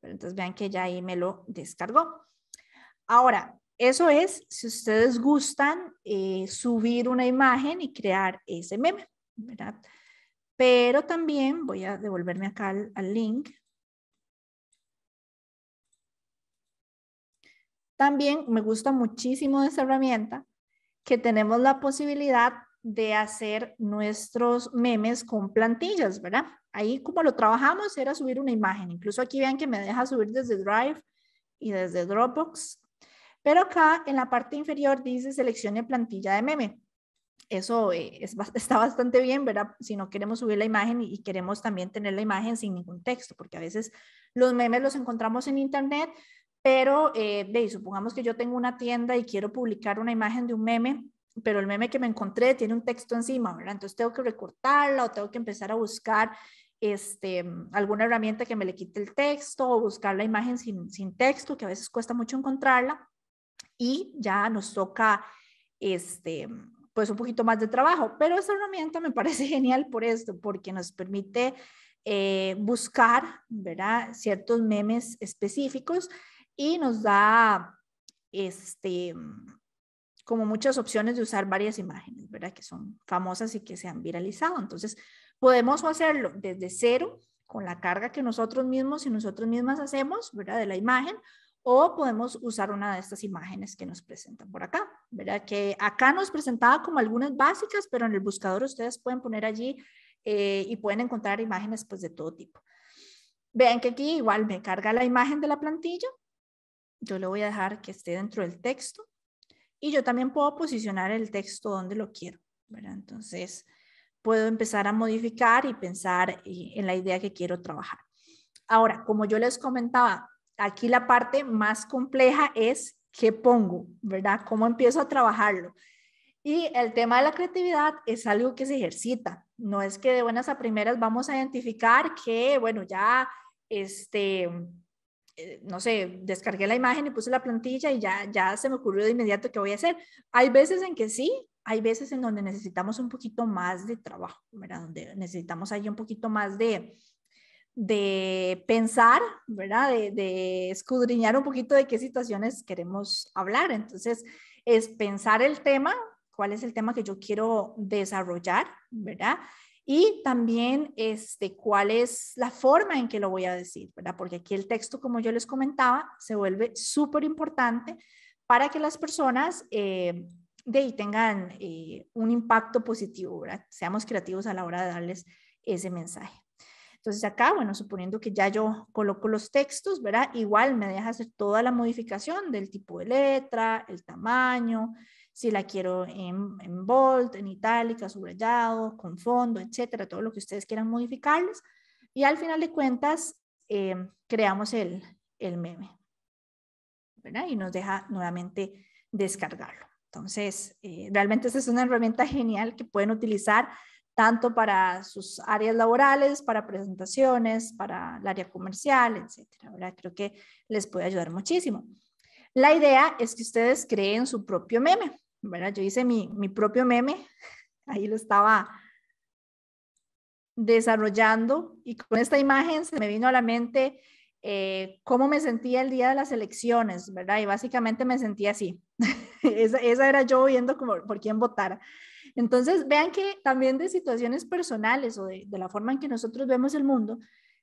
Pero entonces vean que ya ahí me lo descargó. Ahora, eso es si ustedes gustan eh, subir una imagen y crear ese meme, ¿verdad? Pero también voy a devolverme acá al, link. También me gusta muchísimo esa esta herramienta que tenemos la posibilidad de hacer nuestros memes con plantillas, ¿verdad? Ahí como lo trabajamos era subir una imagen. Incluso aquí vean que me deja subir desde Drive y desde Dropbox. Pero acá en la parte inferior dice seleccione plantilla de meme. Eso eh, <laughs> está bastante bien, ¿verdad? Si no queremos subir la imagen y queremos también tener la imagen sin ningún texto, porque a veces los memes los encontramos en internet, pero eh, supongamos que yo tengo una tienda y quiero publicar una imagen de un meme, pero el meme que me encontré tiene un texto encima, ¿verdad? Entonces tengo que recortarla o tengo que empezar a buscar este, alguna herramienta que me le quite el texto o buscar la imagen sin, texto, que a veces cuesta mucho encontrarla. Y ya nos toca este, pues un poquito más de trabajo. Pero esta herramienta me <laughs> parece genial por esto, porque nos permite eh, buscar ¿verdad? ciertos memes específicos y nos da este, como muchas opciones de usar varias imágenes, ¿verdad? Que son famosas y que se han viralizado. Entonces, podemos hacerlo desde cero, con la carga que nosotros mismos y nosotros mismas hacemos, ¿verdad? De la imagen, o podemos usar una de estas imágenes que nos presentan por acá, ¿verdad? Que acá nos presentaba como algunas básicas, pero en el buscador ustedes pueden poner allí eh, y pueden encontrar imágenes pues de todo tipo. Vean que aquí igual me carga la imagen de la plantilla. Yo le voy a dejar que esté dentro del texto y yo también puedo posicionar el texto donde lo quiero, ¿verdad? Entonces, puedo empezar a modificar y pensar eh, en la idea que quiero trabajar. Ahora, como yo les comentaba, aquí la parte más compleja es qué pongo, ¿verdad? ¿Cómo empiezo a trabajarlo? Y el tema de la creatividad es algo que se ejercita. No es que de buenas a primeras vamos a identificar que, bueno, ya este, eh, no sé, descargué la imagen y puse la plantilla y ya, ya se me ocurrió de inmediato qué voy a hacer. Hay veces en que sí, hay veces en donde necesitamos un poquito más de trabajo, ¿verdad? Donde necesitamos ahí un poquito más de, de pensar, ¿verdad? De, de, escudriñar un poquito de qué situaciones queremos hablar. Entonces, es pensar el tema, cuál es el tema que yo quiero desarrollar, ¿verdad? y también este, cuál es la forma en que lo voy a decir, ¿verdad? Porque aquí el texto, como yo les comentaba, se vuelve súper importante para que las personas eh, de ahí tengan eh, un impacto positivo, ¿verdad? Seamos creativos a la hora de darles ese mensaje. Entonces acá, bueno, suponiendo que ya yo coloco los textos, ¿verdad? Igual me deja hacer toda la modificación del tipo de letra, el tamaño, si la quiero en, en bold, en itálica, subrayado, con fondo, etcétera, todo lo que ustedes quieran modificarles. Y al final de cuentas, eh, creamos el, el meme. ¿verdad? Y nos deja nuevamente descargarlo. Entonces, eh, realmente esta es una herramienta genial que pueden utilizar tanto para sus áreas laborales, para presentaciones, para el área comercial, etcétera. Creo que les puede ayudar muchísimo. La idea es que ustedes creen su propio meme. Yo hice mi, mi propio meme, <laughs> ahí lo estaba desarrollando y con esta imagen se me vino a la mente eh, cómo me sentía el día de las elecciones, ¿verdad? Y básicamente me sentía así. <laughs> esa, era yo viendo como, por quién votar. Entonces, vean que también de situaciones personales o de, de, la forma en que nosotros vemos el mundo,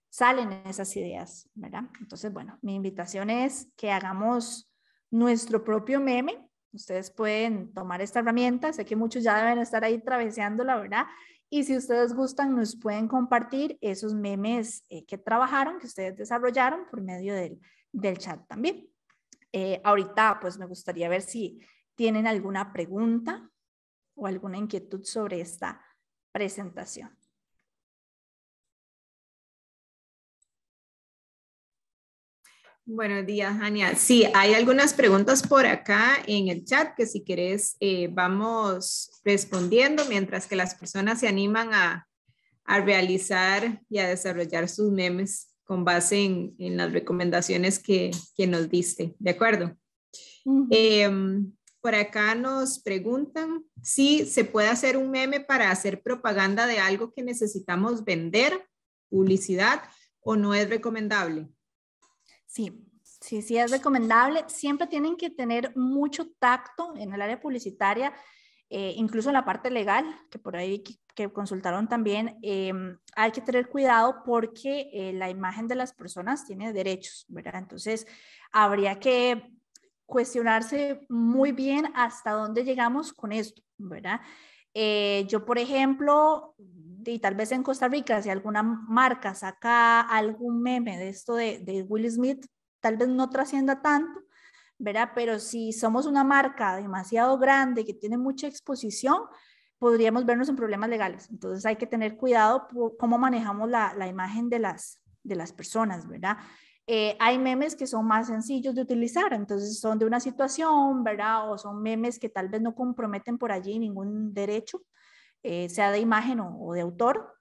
salen esas ideas, ¿verdad? Entonces, bueno, mi invitación es que hagamos nuestro propio meme Ustedes pueden tomar esta herramienta, sé que muchos ya deben estar ahí traveseándola, ¿verdad? Y si ustedes gustan, nos pueden compartir esos memes eh, que trabajaron, que ustedes desarrollaron por medio del, chat también. Eh, ahorita, pues me gustaría ver si tienen alguna pregunta o alguna inquietud sobre esta presentación. Buenos días, Ania. Sí, hay algunas preguntas por acá en el chat que si querés eh, vamos respondiendo mientras que las personas se animan a, realizar y a desarrollar sus memes con base en, las recomendaciones que, que, nos diste. ¿De acuerdo? Em, por acá nos preguntan si se puede hacer un meme para hacer propaganda de algo que necesitamos vender, publicidad, o no es recomendable. Sí, sí, sí, es recomendable. Siempre tienen que tener mucho tacto en el área publicitaria, eh, incluso en la parte legal, que por ahí que, consultaron también. Eh, hay que tener cuidado porque eh, la imagen de las personas tiene derechos, ¿verdad? Entonces, habría que cuestionarse muy bien hasta dónde llegamos con esto, ¿verdad? Eh, yo, por ejemplo, y tal vez en Costa Rica, si alguna marca saca algún meme de esto de, Will Smith, tal vez no trascienda tanto, ¿verdad? Pero si somos una marca demasiado grande que tiene mucha exposición, podríamos vernos en problemas legales. Entonces hay que tener cuidado cómo manejamos la, imagen de las, de las personas, ¿verdad? Eh, hay memes que son más sencillos de utilizar, entonces son de una situación, ¿verdad? O son memes que tal vez no comprometen por allí ningún derecho, eh, sea de imagen o, de autor,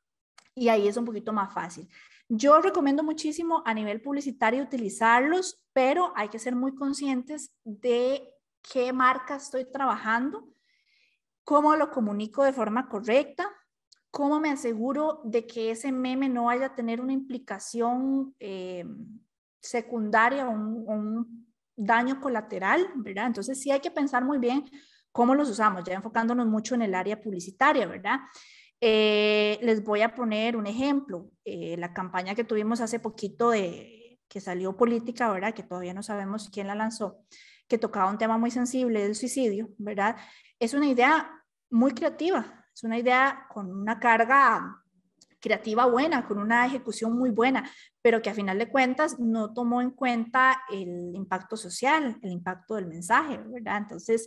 y ahí es un poquito más fácil. Yo recomiendo muchísimo a nivel publicitario utilizarlos, pero hay que ser muy conscientes de qué marca estoy trabajando, cómo lo comunico de forma correcta, cómo me aseguro de que ese meme no vaya a tener una implicación eh, secundaria o un, daño colateral, ¿verdad? Entonces sí hay que pensar muy bien cómo los usamos, ya enfocándonos mucho en el área publicitaria, ¿verdad? Eh, les voy a poner un ejemplo, eh, la campaña que tuvimos hace poquito de que salió política, ¿verdad? Que todavía no sabemos quién la lanzó, que tocaba un tema muy sensible del suicidio, ¿verdad? Es una idea muy creativa, es una idea con una carga creativa buena, con una ejecución muy buena, pero que a final de cuentas no tomó en cuenta el impacto social, el impacto del mensaje, ¿verdad? Entonces,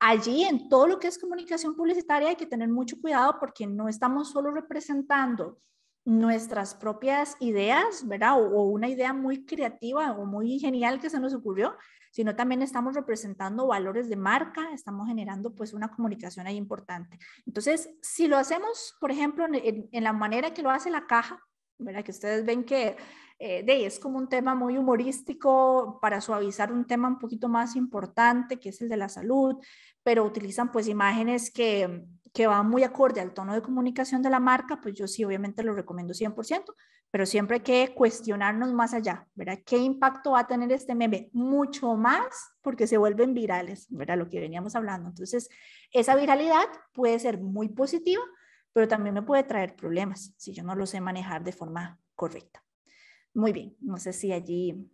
allí en todo lo que es comunicación publicitaria hay que tener mucho cuidado porque no estamos solo representando nuestras propias ideas, ¿verdad? O, o una idea muy creativa o muy genial que se nos ocurrió, sino también estamos representando valores de marca, estamos generando pues una comunicación ahí importante. Entonces, si lo hacemos, por ejemplo, en, la manera que lo hace la caja, Que ustedes ven que eh, es como un tema muy humorístico para suavizar un tema un poquito más importante, que es el de la salud, pero utilizan pues imágenes que, que van muy acorde al tono de comunicación de la marca, pues yo sí obviamente lo recomiendo 100%, pero siempre hay que cuestionarnos más allá, ¿verdad? ¿Qué impacto va a tener este meme? Mucho más porque se vuelven virales, ¿verdad? Lo que veníamos hablando. Entonces, esa viralidad puede ser muy positiva, pero también me puede traer problemas si yo no lo sé manejar de forma correcta. Muy bien, no sé si allí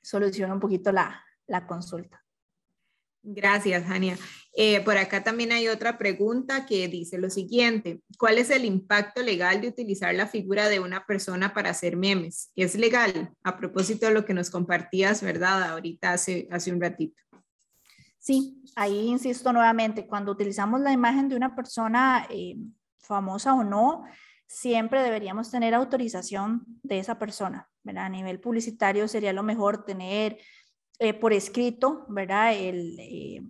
soluciona un poquito la, la consulta. Gracias, Ania. Eh, por acá también hay otra pregunta que dice lo siguiente, ¿cuál es el impacto legal de utilizar la figura de una persona para hacer memes? ¿Es legal? A propósito de lo que nos compartías, ¿verdad? Ahorita hace, un ratito. Sí, ahí insisto nuevamente, cuando utilizamos la imagen de una persona eh, famosa o no, siempre deberíamos tener autorización de esa persona. A nivel publicitario sería lo mejor tener eh, por escrito, ¿verdad? El, eh,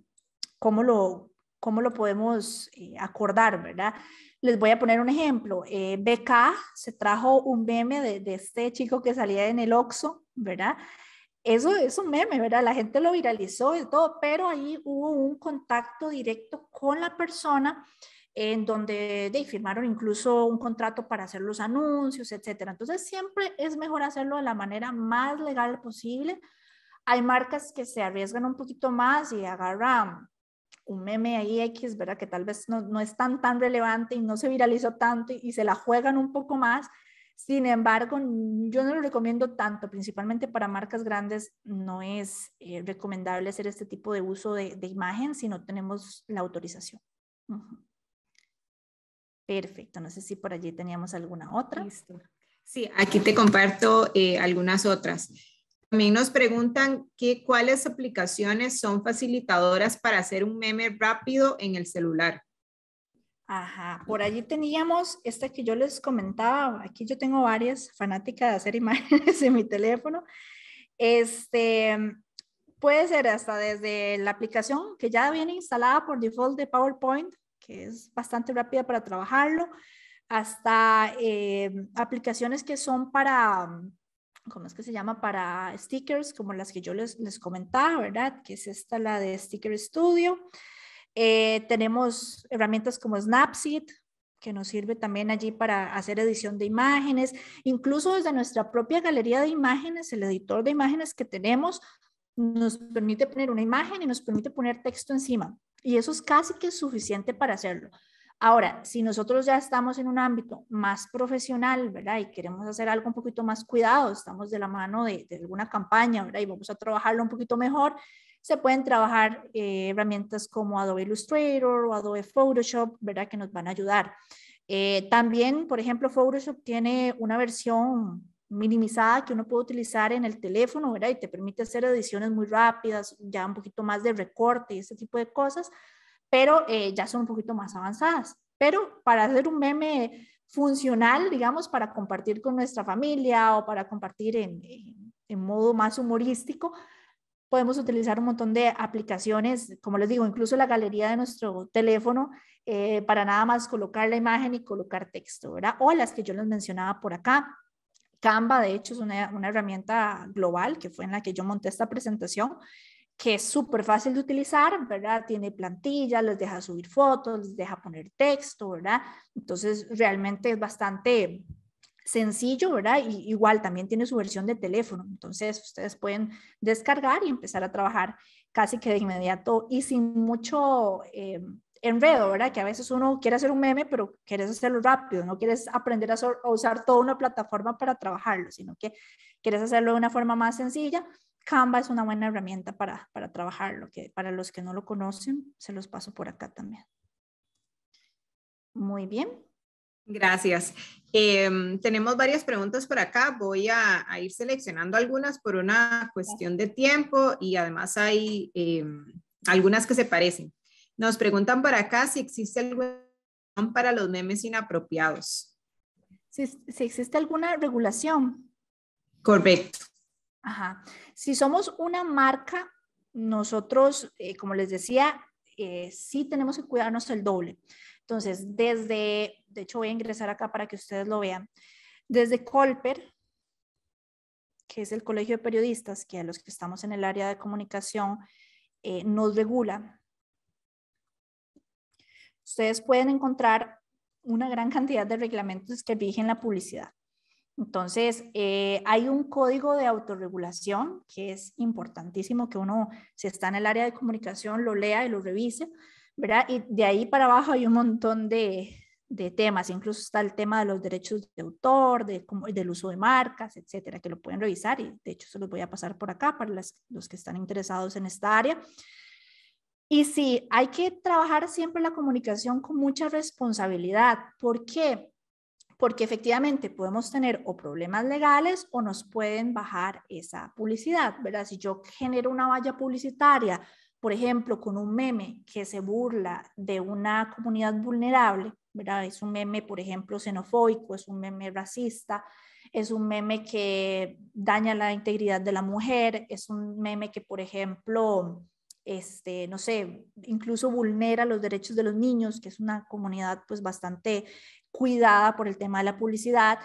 cómo, lo, cómo lo podemos eh, acordar, ¿verdad? Les voy a poner un ejemplo. BK se trajo un meme de, de este chico que salía en el Oxxo, ¿verdad? eso es un meme, ¿verdad? La gente lo viralizó y todo, pero ahí hubo un contacto directo con la persona en donde firmaron incluso un contrato para hacer los anuncios, etcétera. Entonces siempre es mejor hacerlo de la manera más legal posible, hay marcas que se arriesgan un poquito más y agarran un meme ahí X, ¿verdad? Que tal vez no, no es tan, tan relevante y no se viralizó tanto y, se la juegan un poco más. Sin embargo, yo no lo recomiendo tanto, principalmente para marcas grandes no es eh, recomendable hacer este tipo de uso de, de imagen si no tenemos la autorización. Perfecto, no sé si por allí teníamos alguna otra. Listo. Sí, aquí te comparto eh, algunas otras. También nos preguntan que, cuáles aplicaciones son facilitadoras para hacer un meme rápido en el celular. Ajá, por allí teníamos esta que yo les comentaba, aquí yo tengo varias fanáticas de hacer <laughs> imágenes en mi teléfono. Este, puede ser hasta desde la aplicación que ya viene instalada por default de PowerPoint, que es bastante rápida para trabajarlo, hasta eh, aplicaciones que son para ¿cómo es que se llama? Para stickers, como las que yo les, les comentaba, ¿verdad? Que es esta, la de Sticker Studio. Eh, tenemos herramientas como Snapseed, que nos sirve también allí para hacer edición de imágenes, incluso desde nuestra propia galería de imágenes, el editor de imágenes que tenemos nos permite poner una imagen y nos permite poner texto encima. Y eso es casi que suficiente para hacerlo. Ahora, si nosotros ya estamos en un ámbito más profesional, ¿verdad? Y queremos hacer algo un poquito más cuidado, estamos de la mano de, alguna campaña, ¿verdad? Y vamos a trabajarlo un poquito mejor, se pueden trabajar eh, herramientas como Adobe Illustrator o Adobe Photoshop, ¿verdad? Que nos van a ayudar. Eh, también, por ejemplo, Photoshop tiene una versión minimizada que uno puede utilizar en el teléfono, ¿verdad? Y te permite hacer ediciones muy rápidas, ya un poquito más de recorte y ese tipo de cosas pero eh, ya son un poquito más avanzadas. Pero para hacer un meme funcional, digamos, para compartir con nuestra familia o para compartir en, modo más humorístico, podemos utilizar un montón de aplicaciones, como les digo, incluso la galería de nuestro teléfono, eh, para nada más colocar la imagen y colocar texto, ¿verdad? O las que yo les mencionaba por acá. Canva, de hecho, es una, una herramienta global que fue en la que yo monté esta presentación que es súper fácil de utilizar, ¿verdad? Tiene plantillas, les deja subir fotos, les deja poner texto, ¿verdad? Entonces, realmente es bastante sencillo, ¿verdad? igual también tiene su versión de teléfono, entonces ustedes pueden descargar y empezar a trabajar casi que de inmediato y sin mucho eh, enredo, ¿verdad? Que a veces uno quiere hacer un meme, pero quieres hacerlo rápido, no quieres aprender a, a usar toda una plataforma para trabajarlo, sino que quieres hacerlo de una forma más sencilla Canva es una buena herramienta para, para Lo que para los que no lo conocen, se los paso por acá también. Muy bien. Gracias. Em, tenemos varias preguntas por acá. Voy a, ir seleccionando algunas por una cuestión de tiempo y además hay em, algunas que se parecen. Nos preguntan por acá si existe alguna para los memes inapropiados. Si, si existe alguna regulación. Correcto. Ajá. Si somos una marca, nosotros, eh, como les decía, eh, sí tenemos que cuidarnos el doble. Entonces, desde, de hecho voy a ingresar acá para que ustedes lo vean, desde Colper, que es el Colegio de Periodistas, que a los que estamos en el área de comunicación eh, nos regula, ustedes pueden encontrar una gran cantidad de reglamentos que rigen la publicidad. Entonces, eh, hay un código de autorregulación que es importantísimo que uno, si está en el área de comunicación, lo lea y lo revise, ¿verdad? Y de ahí para abajo hay un montón de, temas, incluso está el tema de los derechos de autor, del uso de marcas, etcétera, que lo pueden revisar y de hecho se los voy a pasar por acá para los que están interesados en esta área. Y sí, hay que trabajar siempre la comunicación con mucha responsabilidad. ¿Por qué? porque efectivamente podemos tener o problemas legales o nos pueden bajar esa publicidad, ¿verdad? Si yo genero una valla publicitaria, por ejemplo, con un meme que se burla de una comunidad vulnerable, ¿verdad? Es un meme, por ejemplo, xenofóbico, es un meme racista, es un meme que daña la integridad de la mujer, es un meme que, por ejemplo, este, no sé, incluso vulnera los derechos de los niños, que es una comunidad pues bastante cuidada por el tema de la publicidad,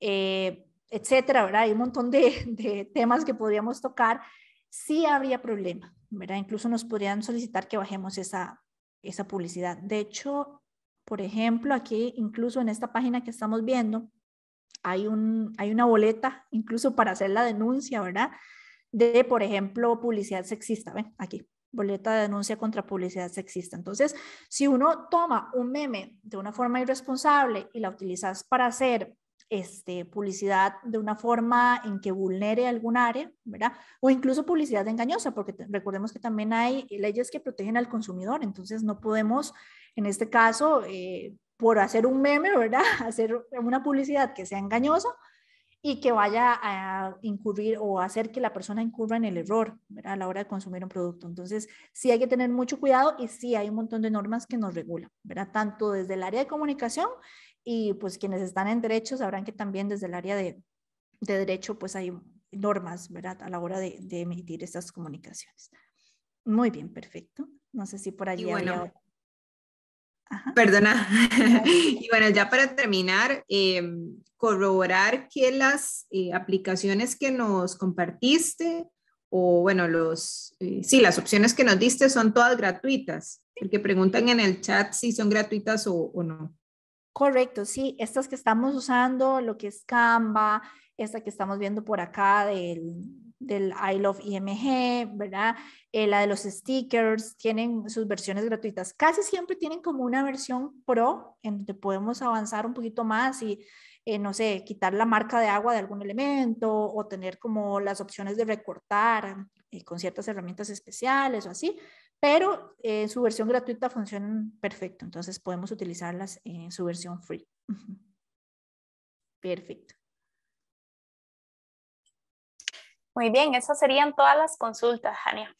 eh, etcétera, ¿verdad? Hay un montón de, temas que podríamos tocar, sí habría problema, ¿verdad? Incluso nos podrían solicitar que bajemos esa, esa publicidad. De hecho, por ejemplo, aquí incluso en esta página que estamos viendo, hay, un, hay una boleta incluso para hacer la denuncia, ¿verdad? De, por ejemplo, publicidad sexista, ven, aquí boleta de denuncia contra publicidad sexista. Entonces, si uno toma un meme de una forma irresponsable y la utilizas para hacer este, publicidad de una forma en que vulnere algún área, ¿verdad? O incluso publicidad engañosa, porque recordemos que también hay leyes que protegen al consumidor, entonces no podemos, en este caso, eh, por hacer un meme, ¿verdad? <laughs> Hacer una publicidad que sea engañosa, y que vaya a incurrir o hacer que la persona incurra en el error a la hora de consumir un producto. Entonces, sí hay que tener mucho cuidado y sí hay un montón de normas que nos regulan, ¿verdad? Tanto desde el área de comunicación y pues quienes están en derechos, sabrán que también desde el área de, de derecho pues hay normas, ¿verdad? A la hora de, emitir estas comunicaciones. Muy bien, perfecto. No sé si por allí Perdona. <laughs> y bueno, ya para terminar, em, corroborar que las eh, aplicaciones que nos compartiste o bueno, los, eh, sí, las opciones que nos diste son todas gratuitas, porque preguntan en el chat si son gratuitas o, o no. Correcto, sí, estas que estamos usando, lo que es Canva, esta que estamos viendo por acá del, del I Love IMG, e ¿verdad? Eh, la de los stickers, tienen sus versiones gratuitas. Casi siempre tienen como una versión pro en donde podemos avanzar un poquito más y, eh, no sé, quitar la marca de agua de algún elemento o tener como las opciones de recortar eh, con ciertas herramientas especiales o así, pero su versión gratuita funciona perfecto, entonces podemos utilizarlas en su versión free. Perfecto. Muy bien, esas serían todas las consultas, Jania.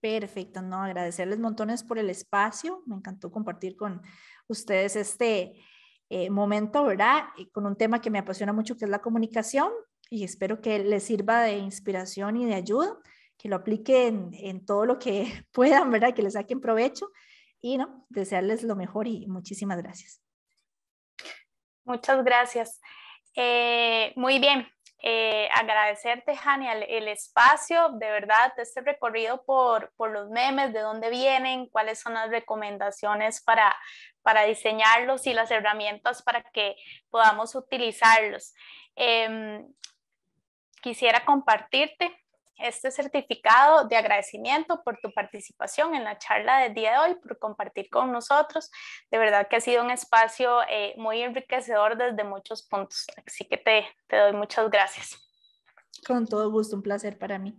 Perfecto, no, agradecerles montones por el espacio. Me encantó compartir con ustedes este eh, momento, ¿verdad? Y con un tema que me apasiona mucho, que es la comunicación, y espero que les sirva de inspiración y de ayuda, que lo apliquen en todo lo que <laughs> puedan, ¿verdad? Que les saquen provecho y, ¿no? Desearles lo mejor y muchísimas gracias. Muchas gracias. Eh, muy bien, eh, agradecerte, Jania, el, espacio, de verdad, este recorrido por, los memes, de dónde vienen, cuáles son las recomendaciones para, diseñarlos y las herramientas para que podamos utilizarlos. Em, quisiera compartirte este certificado de agradecimiento por tu participación en la charla del día de hoy, por compartir con nosotros. De verdad que ha sido un espacio eh, muy enriquecedor desde muchos puntos. Así que te doy muchas gracias. Con todo gusto, un placer para mí.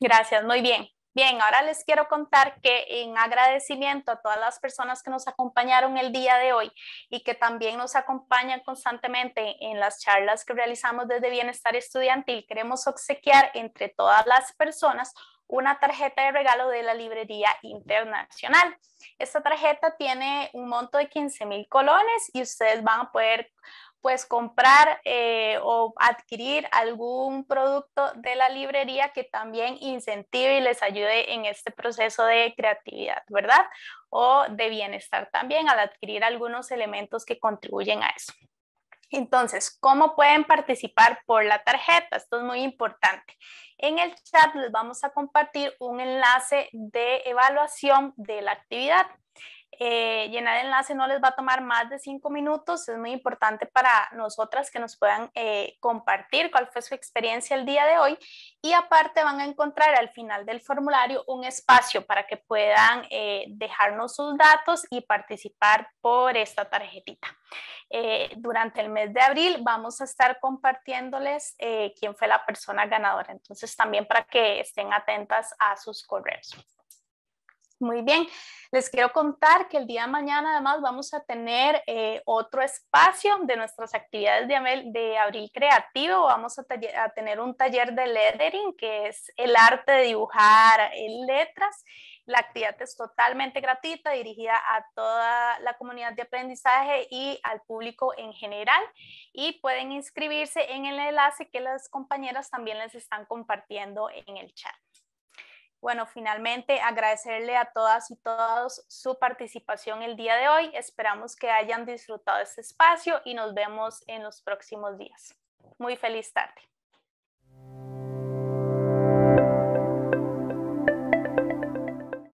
Gracias, muy bien. Bien, ahora les quiero contar que en agradecimiento a todas las personas que nos acompañaron el día de hoy y que también nos acompañan constantemente en las charlas que realizamos desde Bienestar Estudiantil, queremos obsequiar entre todas las personas una tarjeta de regalo de la Librería Internacional. Esta tarjeta tiene un monto de 15 mil colones y ustedes van a poder pues comprar eh, o adquirir algún producto de la librería que también incentive y les ayude en este proceso de creatividad, ¿verdad? O de bienestar también al adquirir algunos elementos que contribuyen a eso. Entonces, ¿cómo pueden participar por la tarjeta? Esto es muy importante. En el chat les vamos a compartir un enlace de evaluación de la actividad. Eh, llenar el enlace no les va a tomar más de cinco minutos. Es muy importante para nosotras que nos puedan eh, compartir cuál fue su experiencia el día de hoy. Y aparte van a encontrar al final del formulario un espacio para que puedan eh, dejarnos sus datos y participar por esta tarjetita. durante el mes de abril vamos a estar compartiéndoles quién fue la persona ganadora. Entonces también para que estén atentas a sus correos. Muy bien, les quiero contar que el día mañana además vamos a tener eh, otro espacio de nuestras actividades de, Abril Creativo. Vamos a, a, tener un taller de lettering, que es el arte de dibujar en letras. La actividad es totalmente gratuita, dirigida a toda la comunidad de aprendizaje y al público en general. Y pueden inscribirse en el enlace que las compañeras también les están compartiendo en el chat. Bueno, finalmente agradecerle a todas y todos su participación el día de hoy. Esperamos que hayan disfrutado este espacio y nos vemos en los próximos días. Muy feliz tarde.